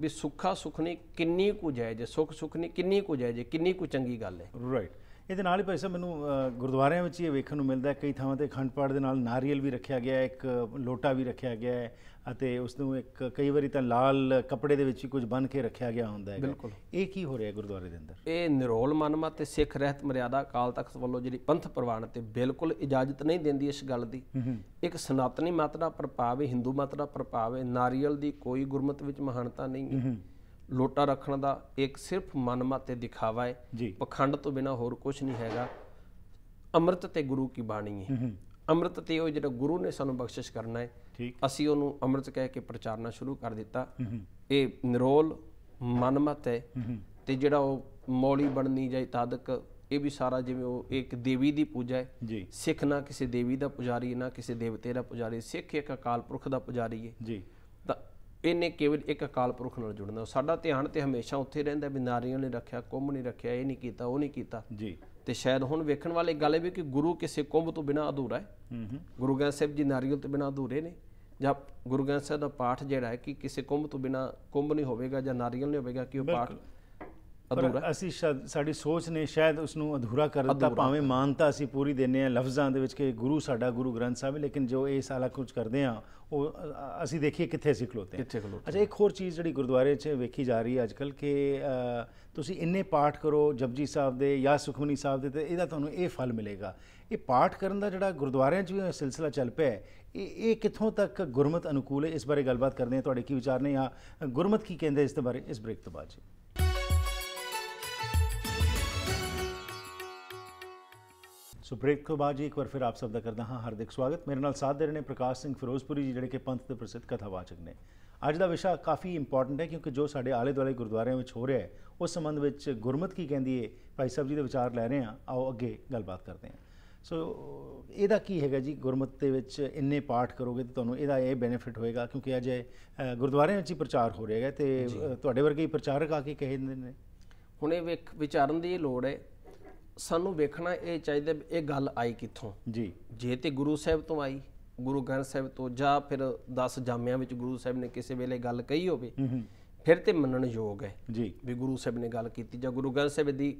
S2: ਵੀ ਸੁੱਖਾ ਸੁਖਣੀ ਕਿੰਨੀ ਕੁ ਜਾਇਜ਼ ਸੁਖ ਸੁਖਣੀ ਕਿੰਨੀ ਕੁ ਜਾਇਜ਼ ਕਿੰਨੀ ਕੁ ਚੰਗੀ ਗੱਲ ਹੈ
S1: ਰਾਈਟ ਇਹਦੇ ਨਾਲ ਹੀ ਭਾਈ ਸਾਹਿਬ ਮੈਨੂੰ ਗੁਰਦੁਆਰਿਆਂ ਵਿੱਚ ਇਹ ਵੇਖਣ ਨੂੰ ਮਿਲਦਾ ਹੈ ਕਈ ਥਾਵਾਂ ਤੇ ਖੰਡ ਪਾੜ ਦੇ ਨਾਲ ਨਾਰੀਅਲ ਵੀ ਰੱਖਿਆ ਗਿਆ ਇੱਕ ਲੋਟਾ ਵੀ ਰੱਖਿਆ ਗਿਆ ਹੈ ਅਤੇ ਉਸ ਨੂੰ ਇੱਕ ਕਈ ਵਾਰੀ ਤਾਂ ਲਾਲ ਕੱਪੜੇ ਦੇ ਵਿੱਚ ਹੀ ਕੁਝ ਬੰਨ ਕੇ ਰੱਖਿਆ ਗਿਆ ਹੁੰਦਾ ਹੈ ਇਹ ਕੀ ਹੋ ਰਿਹਾ ਗੁਰਦੁਆਰੇ ਦੇ ਅੰਦਰ
S2: ਇਹ ਨਿਰੋਲ ਮਨਮਤ ਤੇ ਸਿੱਖ ਰਹਿਤ ਮਰਿਆਦਾ ਕਾਲ ਤਖਤ ਵੱਲੋਂ ਜਿਹੜੀ ਪੰਥ ਪ੍ਰਵਾਨ ਤੇ ਬਿਲਕੁਲ ਇਜਾਜ਼ਤ ਨਹੀਂ ਦਿੰਦੀ ਇਸ ਗੱਲ ਦੀ ਇੱਕ ਸਨਾਤਨੀ ਮਤ ਦਾ ਪ੍ਰਭਾਵ ਹੈ ਹਿੰਦੂ ਮਤ ਦਾ ਪ੍ਰਭਾਵ ਹੈ ਨਾਰੀਅਲ ਦੀ ਕੋਈ ਗੁਰਮਤ ਵਿੱਚ ਮਹਾਨਤਾ ਨਹੀਂ ਹੈ ਲੋਟਾ ਰੱਖਣ ਦਾ ਇੱਕ ਸਿਰਫ ਮਨਮਤੇ ਦਿਖਾਵਾ ਹੈ ਪਖੰਡ ਤੋਂ ਬਿਨਾ ਹੋਰ ਕੁਝ ਨਹੀਂ ਹੈਗਾ ਅੰਮ੍ਰਿਤ ਤੇ ਗੁਰੂ ਕੀ ਬਾਣੀ ਹੈ ਅੰਮ੍ਰਿਤ ਤੇ ਉਹ ਜਿਹੜਾ ਗੁਰੂ ਨੇ ਸਾਨੂੰ ਬਖਸ਼ਿਸ਼ ਕਰਨਾ ਹੈ ਅਸੀਂ ਉਹਨੂੰ ਅੰਮ੍ਰਿਤ ਕਹਿ ਕੇ ਪ੍ਰਚਾਰਨਾ ਸ਼ੁਰੂ ਕਰ ਦਿੱਤਾ ਇਹ ਨਿਰੋਲ ਮਨਮਤ ਹੈ ਤੇ ਜਿਹੜਾ ਉਹ ਮੌਲੀ ਬਣਨੀ ਜਾਈ ਤਦਕ ਇਹ ਵੀ ਸਾਰਾ ਜਿਵੇਂ ਉਹ ਇੱਕ ਦੇਵੀ ਦੀ ਪੂਜਾ ਹੈ ਸਿੱਖ ਨਾ ਕਿਸੇ ਦੇਵੀ ਦਾ ਪੁਜਾਰੀ ਨਾ ਕਿਸੇ ਦੇਵਤੇ ਦਾ ਪੁਜਾਰੀ ਸਿੱਖ ਇੱਕ ਅਕਾਲ ਪੁਰਖ ਦਾ ਪੁਜਾਰੀ ਹੈ ਜੀ ਤਾਂ ਇਹਨੇ ਕੇਵਲ ਇੱਕ ਅਕਾਲ ਪੁਰਖ ਨਾਲ ਜੁੜਨਾ ਸਾਡਾ ਧਿਆਨ ਤੇ ਹਮੇਸ਼ਾ ਉੱਥੇ ਰਹਿੰਦਾ ਵੀ ਨਾਰੀਆਂ ਨੇ ਰੱਖਿਆ ਕੁੰਭ ਨਹੀਂ ਰੱਖਿਆ ਇਹ ਨਹੀਂ ਕੀਤਾ ਉਹ ਨਹੀਂ ਕੀਤਾ ਜੀ ਤੇ ਸ਼ਾਇਦ ਹੁਣ ਵੇਖਣ ਵਾਲੇ ਗੱਲ ਇਹ ਵੀ ਕਿ ਗੁਰੂ ਕਿਸੇ ਕੁੰਭ ਤੋਂ ਬਿਨਾ ਅਧੂਰਾ ਹੈ ਹੂੰ ਗੁਰੂ ਗ੍ਰੰਥ ਸਾਹਿਬ ਜੀ ਨਾਰੀਅਲ ਤੋਂ ਬਿਨਾ ਅਧੂਰੇ ਨੇ ਜਾਂ ਗੁਰੂ ਗ੍ਰੰਥ ਸਾਹਿਬ ਦਾ ਪਾਠ ਜਿਹੜਾ ਹੈ ਕਿ ਕਿਸੇ ਕੁੰਭ ਤੋਂ ਬਿਨਾ ਕੁੰਭ
S1: ਨਹੀਂ ਹੋਵੇਗਾ ਜਾਂ ਨਾਰੀਅਲ ਨਹੀਂ ਹੋਵੇਗਾ ਕਿ ਉਹ ਪਾਠ ਅਧੂਰਾ ਅਸੀਂ ਸਾਡੀ ਸੋਚ ਨੇ ਸ਼ਾਇਦ ਉਸ ਨੂੰ ਅਧੂਰਾ ਕਰ ਦਿੱਤਾ ਭਾਵੇਂ ਮਾਨਤਾ ਅਸੀਂ ਪੂਰੀ ਦਿੰਨੇ ਆ ਲਫ਼ਜ਼ਾਂ ਦੇ ਵਿੱਚ ਕਿ ਗੁਰੂ ਸਾਡਾ ਗੁਰੂ ਗ੍ਰੰਥ ਸਾਹਿਬ ਹੈ ਲੇਕਿਨ ਜੋ ਇਹ ਸਾਲਾ ਕੁਝ ਕਰਦੇ ਆ ਉਹ ਅਸੀਂ ਦੇਖੀਏ ਕਿੱਥੇ ਅਸੀਂ ਖਲੋਤੇ ਕਿੱਥੇ ਖਲੋਤੇ ਅੱਛਾ ਇੱਕ ਹੋਰ ਚੀਜ਼ ਜਿਹੜੀ ਗੁਰਦੁਆਰੇ 'ਚ ਵੇਖੀ ਜਾ ਰਹੀ ਹੈ ਅੱਜਕੱਲ ਕਿ ਤੁਸੀਂ ਇੰਨੇ ਪਾਠ ਕਰੋ ਜਪਜੀ ਸਾਹਿਬ ਦੇ ਜਾਂ ਸੁਖਮਨੀ ਸਾਹਿਬ ਦੇ ਤੇ ਇਹਦਾ ਤੁਹਾਨੂੰ ਇਹ ਫਲ ਮਿਲੇਗਾ ਇਹ ਪਾਠ ਕਰਨ ਦਾ ਜਿਹੜਾ ਗੁਰਦੁਆਰਿਆਂ 'ਚ ਵੀ ਸਿਲਸਿਲਾ ਚੱਲ ਪਿਆ ਇਹ ਇਹ ਕਿੱਥੋਂ ਤੱਕ ਗੁਰਮਤ ਅਨੁਕੂਲ ਹੈ ਇਸ ਬਾਰੇ ਗੱਲਬਾਤ ਕਰਦੇ ਹਾਂ ਤੁਹਾਡੇ ਕੀ ਵਿਚਾਰ ਨੇ ਜਾਂ ਗੁਰਮਤ ਕੀ ਕਹਿੰਦੇ ਇਸ ਦੇ ਬਾਰੇ ਇਸ ਬ੍ਰੇਕ ਤੋਂ ਬਾਅਦ ਜੀ ਸੋ ਬ੍ਰੇਕ ਤੋਂ ਬਾਅਦ ਜੀ ਇੱਕ ਵਾਰ ਫਿਰ ਆਪ ਸਭ ਦਾ ਕਰਦਾ ਹਾਂ ਹਾਰਦਿਕ ਸਵਾਗਤ ਮੇਰੇ ਨਾਲ ਸਾਥ ਦੇ ਰਹੇ ਨੇ ਪ੍ਰਕਾਸ਼ ਸਿੰਘ ਫਿਰੋਜ਼ਪੁਰੀ ਜੀ ਜਿਹੜੇ ਕਿ ਪੰਥ ਦੇ ਪ੍ਰਸਿੱਧ ਕਥਾਵਾਚਕ ਨੇ ਅੱਜ ਦਾ ਵਿਸ਼ਾ ਕਾਫੀ ਇੰਪੋਰਟੈਂਟ ਹੈ ਕਿਉਂਕਿ ਜੋ ਸਾਡੇ ਆਲੇ ਦੁਆਲੇ ਗੁਰਦੁਆਰਿਆਂ ਵਿੱਚ ਹੋ ਰਿਹਾ ਹੈ ਉਸ ਸੰਬੰਧ ਵਿੱਚ ਗੁਰਮਤ ਕੀ ਕਹਿੰਦੀ ਹੈ ਭਾਈ ਸਾਹਿਬ ਜੀ ਦੇ ਵਿਚਾਰ ਲੈ ਰਹੇ ਹਾਂ ਆਓ ਅੱਗੇ ਗੱਲਬਾਤ ਕਰਦੇ ਹਾਂ ਸੋ ਇਹਦਾ ਕੀ ਹੈਗਾ ਜੀ ਗੁਰਮਤ ਦੇ ਵਿੱਚ ਇੰਨੇ ਪਾਠ ਕਰੋਗੇ ਤੇ ਤੁਹਾਨੂੰ ਇਹਦਾ ਇਹ ਬੈਨੀਫਿਟ ਹੋਏਗਾ ਕਿਉਂਕਿ ਅੱਜ ਗੁਰਦੁਆਰਿਆਂ ਵਿੱਚ ਹੀ ਪ੍ਰਚਾਰ ਹੋ ਰਿਹਾ ਹੈ ਤੇ ਤੁਹਾਡੇ ਵਰਗੇ ਹੀ ਪ੍ਰਚਾਰਕ ਆ ਕੇ ਕਹਿੰਦੇ ਨੇ
S2: ਹੁਣ ਇਹ ਵਿਚਾਰਨ ਦੀ ਲੋੜ ਹੈ ਸਾਨੂੰ ਵੇਖਣਾ ਇਹ ਚਾਹੀਦਾ ਇਹ ਗੱਲ ਆਈ ਕਿੱਥੋਂ ਜੀ ਜੇ ਤੇ ਗੁਰੂ ਸਾਹਿਬ ਤੋਂ ਆਈ ਗੁਰੂ ਗ੍ਰੰਥ ਸਾਹਿਬ ਤੋਂ ਜਾਂ ਫਿਰ 10 ਜਾਮਿਆਂ ਵਿੱਚ ਗੁਰੂ ਸਾਹਿਬ ਨੇ ਕਿਸੇ ਵੇਲੇ ਗੱਲ ਕਹੀ ਹੋਵੇ ਫਿਰ ਤੇ ਮੰਨਣ ਯੋਗ ਹੈ ਜੀ ਵੀ ਗੁਰੂ ਸਾਹਿਬ ਨੇ ਗੱਲ ਕੀਤੀ ਜਾਂ ਗੁਰੂ ਗ੍ਰੰਥ ਸਾਹਿਬ ਦੀ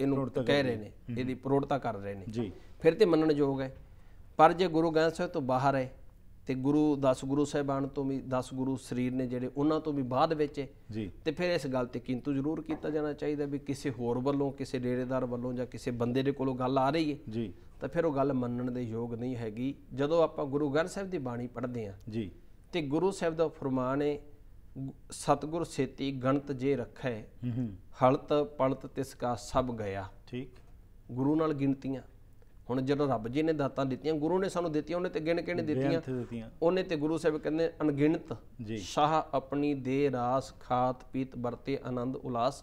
S2: ਇਹਨੂੰ ਕਹਿ ਰਹੇ ਨੇ ਇਹਦੀ ਪ੍ਰੋੜਤਾ ਕਰ ਰਹੇ ਨੇ ਜੀ ਫਿਰ ਤੇ ਮੰਨਣ ਯੋਗ ਹੈ ਪਰ ਜੇ ਗੁਰੂ ਗ੍ਰੰਥ ਸਾਹਿਬ ਤੋਂ ਬਾਹਰ ਹੈ ਤੇ ਗੁਰੂ 10 ਗੁਰੂ ਸਾਹਿਬਾਨ ਤੋਂ ਵੀ 10 ਗੁਰੂ ਸਰੀਰ ਨੇ ਜਿਹੜੇ ਉਹਨਾਂ ਤੋਂ ਵੀ ਬਾਅਦ ਵਿੱਚ ਜੀ ਤੇ ਫਿਰ ਇਸ ਗੱਲ ਤੇ ਕਿੰਤੂ ਜ਼ਰੂਰ ਕੀਤਾ ਜਾਣਾ ਚਾਹੀਦਾ ਵੀ ਕਿਸੇ ਹੋਰ ਵੱਲੋਂ ਕਿਸੇ ਡੇਰੇਦਾਰ ਵੱਲੋਂ ਜਾਂ ਕਿਸੇ ਬੰਦੇ ਦੇ ਕੋਲੋਂ ਗੱਲ ਆ ਰਹੀ ਹੈ ਜੀ ਤਾਂ ਫਿਰ ਉਹ ਗੱਲ ਮੰਨਣ ਦੇ ਯੋਗ ਨਹੀਂ ਹੈਗੀ ਜਦੋਂ ਆਪਾਂ ਗੁਰੂ ਗ੍ਰੰਥ ਸਾਹਿਬ ਦੀ ਬਾਣੀ ਪੜ੍ਹਦੇ ਹਾਂ ਜੀ ਤੇ ਗੁਰੂ ਸਾਹਿਬ ਦਾ ਫਰਮਾਨ ਹੈ ਸਤਗੁਰ ਸੇਤੀ ਗਣਤ ਜੇ ਰੱਖੈ ਹਲਤ ਪਲਤ ਤਿਸ ਕਾ ਸਭ ਗਿਆ ਠੀਕ ਗੁਰੂ ਨਾਲ ਗਿਣਤੀਆਂ ਹੁਣ ਜਦੋਂ ਰੱਬ ਜੀ ਨੇ ਦਾਤਾਂ ਦਿੱਤੀਆਂ ਗੁਰੂ ਨੇ ਸਾਨੂੰ ਦਿੱਤੀਆਂ ਉਹਨੇ ਤੇ ਗਿਣ ਕੇ ਨਹੀਂ ਦਿੱਤੀਆਂ ਉਹਨੇ ਤੇ ਗੁਰੂ ਸਾਹਿਬ ਕਹਿੰਦੇ ਅਣਗਿਣਤ ਸ਼ਾਹ ਆਪਣੀ ਦੇ ਰਾਸ ਖਾਤ ਪੀਤ ਵਰਤੇ ਆਨੰਦ ਉਲਾਸ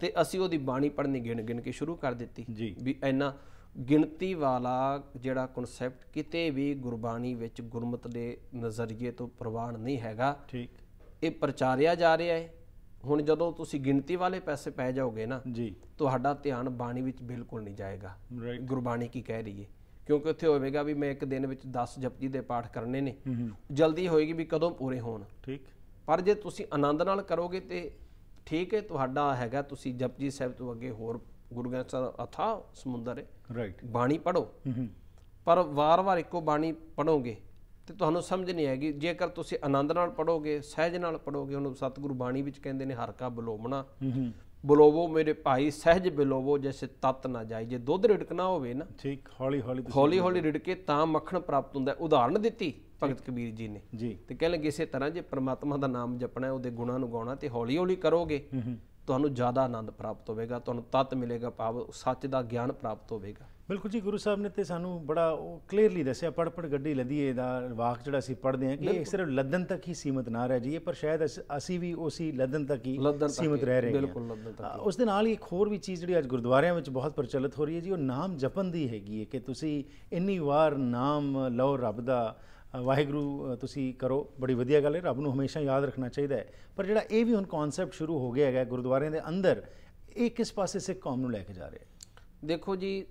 S2: ਤੇ ਅਸੀਂ ਉਹਦੀ ਬਾਣੀ ਪੜ੍ਹਨੀ ਗਿਣ ਗਿਣ ਕੇ ਸ਼ੁਰੂ ਕਰ ਦਿੱਤੀ ਵੀ ਐਨਾ ਗਿਣਤੀ ਵਾਲਾ ਜਿਹੜਾ ਕਨਸੈਪਟ ਕਿਤੇ ਵੀ ਗੁਰਬਾਣੀ ਵਿੱਚ ਗੁਰਮਤ ਦੇ ਨਜ਼ਰੀਏ ਤੋਂ ਪ੍ਰਵਾਨ ਨਹੀਂ ਹੈਗਾ ਠੀਕ ਇਹ ਪ੍ਰਚਾਰਿਆ ਜਾ ਰਿਹਾ ਹੈ ਹੁਣ ਜਦੋਂ ਤੁਸੀਂ ਗਿਣਤੀ ਵਾਲੇ ਪੈਸੇ ਪੈ ਜਾਓਗੇ ਨਾ ਜੀ ਤੁਹਾਡਾ ਧਿਆਨ ਬਾਣੀ ਵਿੱਚ ਬਿਲਕੁਲ ਨਹੀਂ ਜਾਏਗਾ ਗੁਰਬਾਣੀ ਕੀ ਕਹਿ ਰਹੀ ਹੈ ਕਿਉਂਕਿ ਉੱਥੇ ਹੋਵੇਗਾ ਵੀ ਮੈਂ ਇੱਕ ਦਿਨ ਵਿੱਚ 10 ਜਪਜੀ ਦੇ ਪਾਠ ਕਰਨੇ ਨੇ ਜਲਦੀ ਹੋਏਗੀ ਵੀ ਕਦੋਂ ਪੂਰੇ ਹੋਣ ਠੀਕ ਪਰ ਜੇ ਤੁਸੀਂ ਆਨੰਦ ਨਾਲ ਕਰੋਗੇ ਤੇ ਠੀਕ ਹੈ ਤੁਹਾਡਾ ਹੈਗਾ ਤੁਸੀਂ ਜਪਜੀ ਸਾਹਿਬ ਤੋਂ ਅੱਗੇ ਹੋਰ ਗੁਰੂ ਗ੍ਰੰਥ ਸਾਹਿਬ ਅਥਾ ਸਮੁੰਦਰ ਹੈ ਰਾਈਟ ਬਾਣੀ ਪੜੋ ਪਰ ਵਾਰ-ਵਾਰ ਇੱਕੋ ਬਾਣੀ ਪੜੋਗੇ ਤੇ ਤੁਹਾਨੂੰ ਸਮਝ ਨਹੀਂ ਆਏਗੀ ਜੇਕਰ ਤੁਸੀਂ ਆਨੰਦ ਨਾਲ ਪੜੋਗੇ ਸਹਿਜ ਨਾਲ ਪੜੋਗੇ ਉਹਨੂੰ ਸਤਿਗੁਰੂ ਬਾਣੀ ਵਿੱਚ ਕਹਿੰਦੇ ਨੇ ਹਰ ਕਾ ਬਲੋਮਣਾ ਬਲੋਵੋ ਮੇਰੇ ਭਾਈ ਸਹਿਜ ਬਲੋਵੋ ਜੈਸੇ ਤਤ ਨਾ ਜਾਈ ਜੇ ਦੁੱਧ ਰਿੜਕਣਾ ਹੋਵੇ ਨਾ ਠੀਕ ਹੌਲੀ ਹੌਲੀ ਹੌਲੀ ਹੌਲੀ ਰਿੜਕੇ ਤਾਂ ਮੱਖਣ ਪ੍ਰਾਪਤ ਹੁੰਦਾ ਉਦਾਹਰਣ ਦਿੱਤੀ ਭਗਤ ਕਬੀਰ ਜੀ ਨੇ ਜੀ ਤੇ ਕਹਿੰਦੇ ਕਿ ਇਸੇ ਤਰ੍ਹਾਂ ਜੇ ਪ੍ਰਮਾਤਮਾ ਦਾ ਨਾਮ ਜਪਣਾ ਹੈ ਉਹਦੇ ਗੁਣਾਂ ਨੂੰ ਗਾਉਣਾ ਤੇ ਹੌਲੀ ਹੌਲੀ ਕਰੋਗੇ ਤੁਹਾਨੂੰ ਜ਼ਿਆਦਾ ਆਨੰਦ ਪ੍ਰਾਪਤ ਹੋਵੇਗਾ ਤੁਹਾਨੂੰ ਤਤ ਮਿਲੇਗਾ ਭਾਵ ਸੱਚ ਦਾ
S1: ਗਿਆਨ ਪ੍ਰਾਪਤ ਹੋਵੇਗਾ ਬਿਲਕੁਲ ਜੀ ਗੁਰੂ ਸਾਹਿਬ ਨੇ ਤੇ ਸਾਨੂੰ ਬੜਾ ਕਲੀਅਰਲੀ ਦੱਸਿਆ ਪੜ ਪੜ ਗੱਡੀ ਲੈਂਦੀ ਹੈ ਦਾ ਵਾਕ ਜਿਹੜਾ ਅਸੀਂ ਪੜਦੇ ਆ ਕਿ ਇਹ ਸਿਰਫ ਲੰਦਨ ਤੱਕ ਹੀ ਸੀਮਤ ਨਾ ਰਹਿ ਜਾਈਏ ਪਰ ਸ਼ਾਇਦ ਅਸੀਂ ਵੀ ਉਸੇ ਲੰਦਨ ਤੱਕ ਹੀ ਸੀਮਤ ਰਹਿ ਰਹੇ ਹਾਂ ਬਿਲਕੁਲ ਲਦਨ ਤੱਕ ਉਸ ਦੇ ਨਾਲ ਹੀ ਇੱਕ ਹੋਰ ਵੀ ਚੀਜ਼ ਜਿਹੜੀ ਅੱਜ ਗੁਰਦੁਆਰਿਆਂ ਵਿੱਚ ਬਹੁਤ ਪ੍ਰਚਲਿਤ ਹੋ ਰਹੀ ਹੈ ਜੀ ਉਹ ਨਾਮ ਜਪਣ ਦੀ ਹੈਗੀ ਹੈ ਕਿ ਤੁਸੀਂ ਇੰਨੀ ਵਾਰ ਨਾਮ ਲਓ ਰੱਬ ਦਾ ਵਾਹਿਗੁਰੂ ਤੁਸੀਂ ਕਰੋ ਬੜੀ ਵਧੀਆ ਗੱਲ ਹੈ ਰੱਬ ਨੂੰ ਹਮੇਸ਼ਾ ਯਾਦ ਰੱਖਣਾ ਚਾਹੀਦਾ ਹੈ ਪਰ ਜਿਹੜਾ ਇਹ ਵੀ ਹੁਣ ਕਨਸੈਪਟ ਸ਼ੁਰੂ ਹੋ ਗਿਆ ਹੈਗਾ ਗੁਰਦੁਆਰਿਆਂ ਦੇ ਅੰਦਰ ਇਹ ਕਿਸ ਪਾਸੇ ਸਿੱਖ ਕੌਮ ਨੂੰ ਲੈ ਕੇ ਜਾ ਰਿਹਾ ਹੈ
S2: ਦੇਖੋ ਜੀ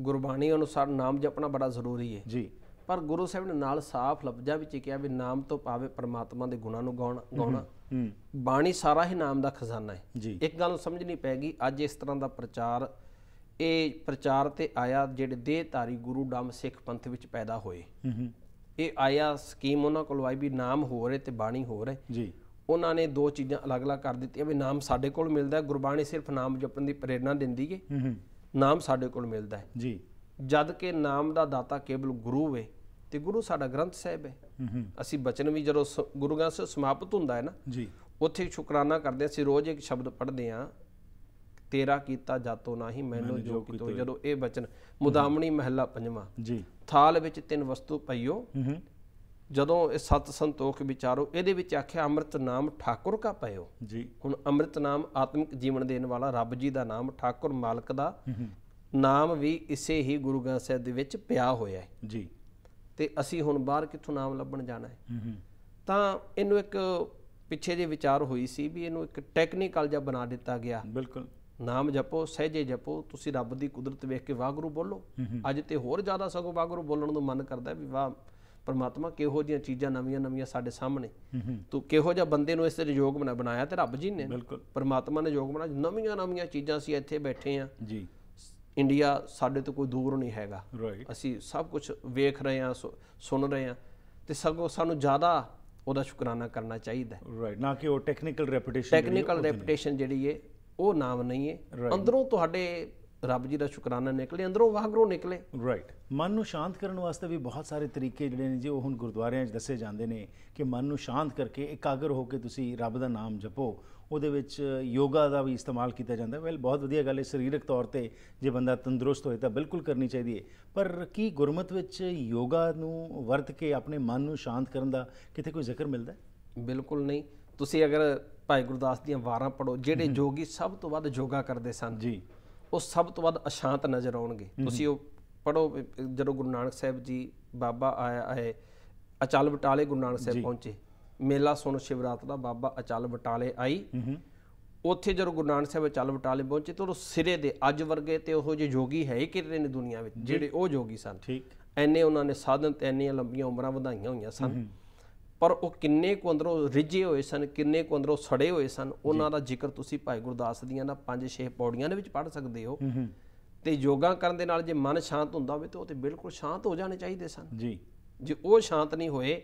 S2: ਗੁਰਬਾਣੀ ਅਨੁਸਾਰ ਨਾਮ ਜਪਣਾ ਬੜਾ ਜ਼ਰੂਰੀ ਹੈ ਜੀ ਪਰ ਗੁਰੂ ਸਾਹਿਬ ਨੇ ਨਾਲ ਸਾਫ਼ ਲਫ਼ਜ਼ਾਂ ਵਿੱਚ ਕਿਹਾ ਵੀ ਨਾਮ ਤੋਂ ਪਾਵੇ ਪ੍ਰਮਾਤਮਾ ਦੇ ਗੁਣਾਂ ਨੂੰ ਗਾਉਣਾ ਗਾਉਣਾ ਬਾਣੀ ਸਾਰਾ ਹੀ ਨਾਮ ਦਾ ਖਜ਼ਾਨਾ ਹੈ ਇੱਕ ਗੱਲ ਸਮਝਣੀ ਪੈਗੀ ਅੱਜ ਇਸ ਤਰ੍ਹਾਂ ਦਾ ਪ੍ਰਚਾਰ ਇਹ ਪ੍ਰਚਾਰ ਤੇ ਆਇਆ ਜਿਹੜੇ ਦੇਹਧਾਰੀ ਗੁਰੂ ਡੰਮ ਸਿੱਖ ਪੰਥ ਵਿੱਚ ਪੈਦਾ ਹੋਏ ਇਹ ਆਇਆ ਸਕੀਮ ਉਹਨਾਂ ਕੋਲ ਆਈ ਵੀ ਨਾਮ ਹੋ ਰਿਹਾ ਤੇ ਬਾਣੀ ਹੋ ਰਿਹਾ ਜੀ ਉਹਨਾਂ ਨੇ ਦੋ ਚੀਜ਼ਾਂ ਅਲੱਗ-ਅਲੱਗ ਕਰ ਦਿੱਤੀਆਂ ਵੀ ਨਾਮ ਸਾਡੇ ਕੋਲ ਮਿਲਦਾ ਗੁਰਬਾਣੀ ਸਿਰਫ ਨਾਮ ਜਪਣ ਦੀ ਪ੍ਰੇਰਣਾ ਦਿੰਦੀ ਏ ਨਾਮ ਸਾਡੇ ਕੋਲ ਮਿਲਦਾ ਹੈ ਜੀ ਜਦ ਕਿ ਨਾਮ ਦਾ ਦਾਤਾ ਕੇਵਲ ਗੁਰੂ ਵੇ ਤੇ ਗੁਰੂ ਸਾਡਾ ਗ੍ਰੰਥ ਸਾਹਿਬ ਹੈ ਅਸੀਂ ਬਚਨ ਵੀ ਜਦੋਂ ਗੁਰੂ ਗ੍ਰੰਥ ਸਾਹਿਬ ਸਮਾਪਤ ਹੁੰਦਾ ਹੈ ਨਾ ਜੀ ਉੱਥੇ ਸ਼ੁਕਰਾਨਾ ਕਰਦੇ ਅਸੀਂ ਰੋਜ਼ ਇੱਕ ਸ਼ਬਦ ਪੜ੍ਹਦੇ ਆ ਤੇਰਾ ਕੀਤਾ ਜਾਤੋ ਨਾਹੀ ਮੈਨੂੰ ਜੋ ਕੀਤੋ ਜਦੋਂ ਇਹ ਬਚਨ ਮੁਦਾਮਣੀ ਮਹਿਲਾ ਪੰਜਵਾਂ ਜੀ ਥਾਲ ਵਿੱਚ ਤਿੰਨ ਵਸਤੂ ਪਈਓ ਜਦੋਂ ਇਹ ਸਤ ਸੰਤੋਖ ਵਿਚਾਰੋ ਇਹਦੇ ਵਿੱਚ ਆਖਿਆ ਅੰਮ੍ਰਿਤ ਨਾਮ ਠਾਕੁਰ ਕਾ ਪਇਓ ਜੀ ਹੁਣ ਅੰਮ੍ਰਿਤ ਨਾਮ ਆਤਮਿਕ ਜੀਵਨ ਦੇਣ ਵਾਲਾ ਰੱਬ ਜੀ ਦਾ ਨਾਮ ਠਾਕੁਰ ਮਾਲਕ ਦਾ ਨਾਮ ਵੀ ਇਸੇ ਹੀ ਗੁਰੂ ਗ੍ਰੰਥ ਸਾਹਿਬ ਦੇ ਵਿੱਚ ਪਿਆ ਹੋਇਆ ਹੈ ਜੀ ਤੇ ਅਸੀਂ ਹੁਣ ਬਾਹਰ ਕਿੱਥੋਂ ਨਾਮ ਲੱਭਣ ਜਾਣਾ ਹੈ ਤਾਂ ਇਹਨੂੰ ਇੱਕ ਪਿੱਛੇ ਜੇ ਵਿਚਾਰ ਹੋਈ ਸੀ ਵੀ ਇਹਨੂੰ ਇੱਕ ਟੈਕਨੀਕਲ ਜਿਹਾ ਬਣਾ ਦਿੱਤਾ ਗਿਆ ਬਿਲਕੁਲ ਨਾਮ ਜਪੋ ਸਹਿਜੇ ਜਪੋ ਤੁਸੀਂ ਰੱਬ ਦੀ ਕੁਦਰਤ ਵੇਖ ਕੇ ਵਾਗਰੂ ਬੋਲੋ ਅੱਜ ਤੇ ਹੋਰ ਜ਼ਿਆਦਾ ਸਗੋਂ ਵਾਗਰੂ ਬੋਲਣ ਨੂੰ ਮਨ ਕਰਦਾ ਵੀ ਵਾਹ ਪਰਮਾਤਮਾ ਕਿਹੋ ਜੀਆਂ ਚੀਜ਼ਾਂ ਨਵੀਆਂ-ਨਵੀਆਂ ਸਾਡੇ ਸਾਹਮਣੇ ਤੂੰ ਕਿਹੋ ਜਿਹਾ ਬੰਦੇ ਨੂੰ ਇਸ ਤੇ ਯੋਗ ਬਣਾਇਆ ਤੇ ਰੱਬ ਜੀ ਨੇ ਪਰਮਾਤਮਾ ਨੇ ਯੋਗ ਬਣਾਇਆ ਨਵੀਆਂ-ਨਵੀਆਂ ਚੀਜ਼ਾਂ ਸੀ ਇੱਥੇ ਬੈਠੇ ਆ ਜੀ ਇੰਡੀਆ ਸਾਡੇ ਤੋਂ ਕੋਈ ਦੂਰ ਨਹੀਂ ਹੈਗਾ ਅਸੀਂ ਸਭ ਕੁਝ ਵੇਖ ਰਹੇ ਆ ਸੁਣ ਰਹੇ ਆ ਤੇ ਸਗੋਂ ਸਾਨੂੰ ਜ਼ਿਆਦਾ ਉਹਦਾ ਸ਼ੁਕਰਾਨਾ ਕਰਨਾ ਚਾਹੀਦਾ ਰਾਈਟ ਨਾ ਕਿ ਉਹ ਟੈਕਨੀਕਲ ਰੈਪਿਟੇਸ਼ਨ ਟੈਕਨੀਕਲ ਰੈਪਿਟੇਸ਼ਨ ਜਿਹੜੀ ਏ ਉਹ ਨਾਮ ਨਹੀਂ ਏ ਅੰਦਰੋਂ ਤੁਹਾਡੇ ਰੱਬ ਜੀ ਦਾ
S1: ਸ਼ੁਕਰਾਨਾ ਨਿਕਲੇ ਅੰਦਰੋਂ ਵਾਹਗਰੋਂ ਨਿਕਲੇ ਰਾਈਟ ਮਨ ਨੂੰ ਸ਼ਾਂਤ ਕਰਨ ਵਾਸਤੇ ਵੀ ਬਹੁਤ ਸਾਰੇ ਤਰੀਕੇ ਜਿਹੜੇ ਨੇ ਜੀ ਉਹ ਹੁਣ ਗੁਰਦੁਆਰਿਆਂ 'ਚ ਦੱਸੇ ਜਾਂਦੇ ਨੇ ਕਿ ਮਨ ਨੂੰ ਸ਼ਾਂਤ ਕਰਕੇ ਇਕਾਗਰ ਹੋ ਕੇ ਤੁਸੀਂ ਰੱਬ ਦਾ ਨਾਮ ਜਪੋ ਉਹਦੇ ਵਿੱਚ ਯੋਗਾ ਦਾ ਵੀ ਇਸਤੇਮਾਲ ਕੀਤਾ ਜਾਂਦਾ ਵੈਲ ਬਹੁਤ ਵਧੀਆ ਗੱਲ ਹੈ ਸਰੀਰਕ ਤੌਰ ਤੇ ਜੇ ਬੰਦਾ ਤੰਦਰੁਸਤ ਹੋਏ ਤਾਂ ਬਿਲਕੁਲ ਕਰਨੀ ਚਾਹੀਦੀ ਹੈ ਪਰ ਕੀ ਗੁਰਮਤ ਵਿੱਚ ਯੋਗਾ ਨੂੰ ਵਰਤ ਕੇ ਆਪਣੇ ਮਨ ਨੂੰ ਸ਼ਾਂਤ ਕਰਨ ਦਾ ਕਿਤੇ ਕੋਈ ਜ਼ਿਕਰ ਮਿਲਦਾ ਹੈ ਬਿਲਕੁਲ ਨਹੀਂ ਤੁਸੀਂ ਅਗਰ ਭਾਈ
S2: ਗੁਰਦਾਸ ਦੀਆਂ ਵਾਰਾਂ ਪੜੋ ਜਿਹੜੇ ਜੋਗੀ ਸਭ ਤੋਂ ਵੱਧ ਯੋਗਾ ਕਰਦੇ ਸਨ ਜੀ ਉਹ ਸਭ ਤੋਂ ਵੱਧ ਅਸ਼ਾਂਤ ਨਜ਼ਰ ਆਉਣਗੇ ਤੁਸੀਂ ਉਹ ਪੜੋ ਜਦੋਂ ਗੁਰੂ ਨਾਨਕ ਸਾਹਿਬ ਜੀ ਬਾਬਾ ਆਇਆ ਆਏ ਅਚਲ ਬਟਾਲੇ ਗੁਰੂ ਨਾਨਕ ਸਾਹਿਬ ਪਹੁੰਚੇ ਮੇਲਾ ਸੁਣ ਸ਼ਿਵਰਾਤ ਦਾ ਬਾਬਾ ਅਚਲ ਬਟਾਲੇ ਆਈ ਉੱਥੇ ਜਦੋਂ ਗੁਰੂ ਨਾਨਕ ਸਾਹਿਬ ਅਚਲ ਬਟਾਲੇ ਪਹੁੰਚੇ ਤਾਂ ਉਹ ਸਿਰੇ ਦੇ ਅੱਜ ਵਰਗੇ ਤੇ ਉਹ ਜੇ ਜੋਗੀ ਹੈ ਹੀ ਕਿਤੇ ਨੇ ਦੁਨੀਆ ਵਿੱਚ ਜਿਹੜੇ ਉਹ ਜੋਗੀ ਸਨ ਠੀਕ ਐਨੇ ਉਹਨਾਂ ਨੇ ਸਾਧਨ ਤੇ ਐਨੀਆਂ ਲੰਬੀਆਂ ਉਮਰਾਂ ਵਧਾਈਆਂ ਹੋਈਆਂ ਸਨ ਪਰ ਉਹ ਕਿੰਨੇ ਕੁ ਅੰਦਰੋਂ ਰਿੱਝੇ ਹੋਏ ਸਨ ਕਿੰਨੇ ਕੁ ਅੰਦਰੋਂ ਸੜੇ ਹੋਏ ਸਨ ਉਹਨਾਂ ਦਾ ਜ਼ਿਕਰ ਤੁਸੀਂ ਭਾਈ ਗੁਰਦਾਸ ਦੀਆਂ ਨਾ ਪੰਜ ਛੇ ਪੌੜੀਆਂ ਦੇ ਵਿੱਚ ਪੜ ਸਕਦੇ ਹੋ ਤੇ ਯੋਗਾ ਕਰਨ ਦੇ ਨਾਲ ਜੇ ਮਨ ਸ਼ਾਂਤ ਹੁੰਦਾ ਹੋਵੇ ਤਾਂ ਉਹ ਤੇ ਬਿਲਕੁਲ ਸ਼ਾਂਤ ਹੋ ਜਾਣੇ ਚਾਹੀਦੇ ਸਨ ਜੀ ਜੇ ਉਹ ਸ਼ਾਂਤ ਨਹੀਂ ਹੋਏ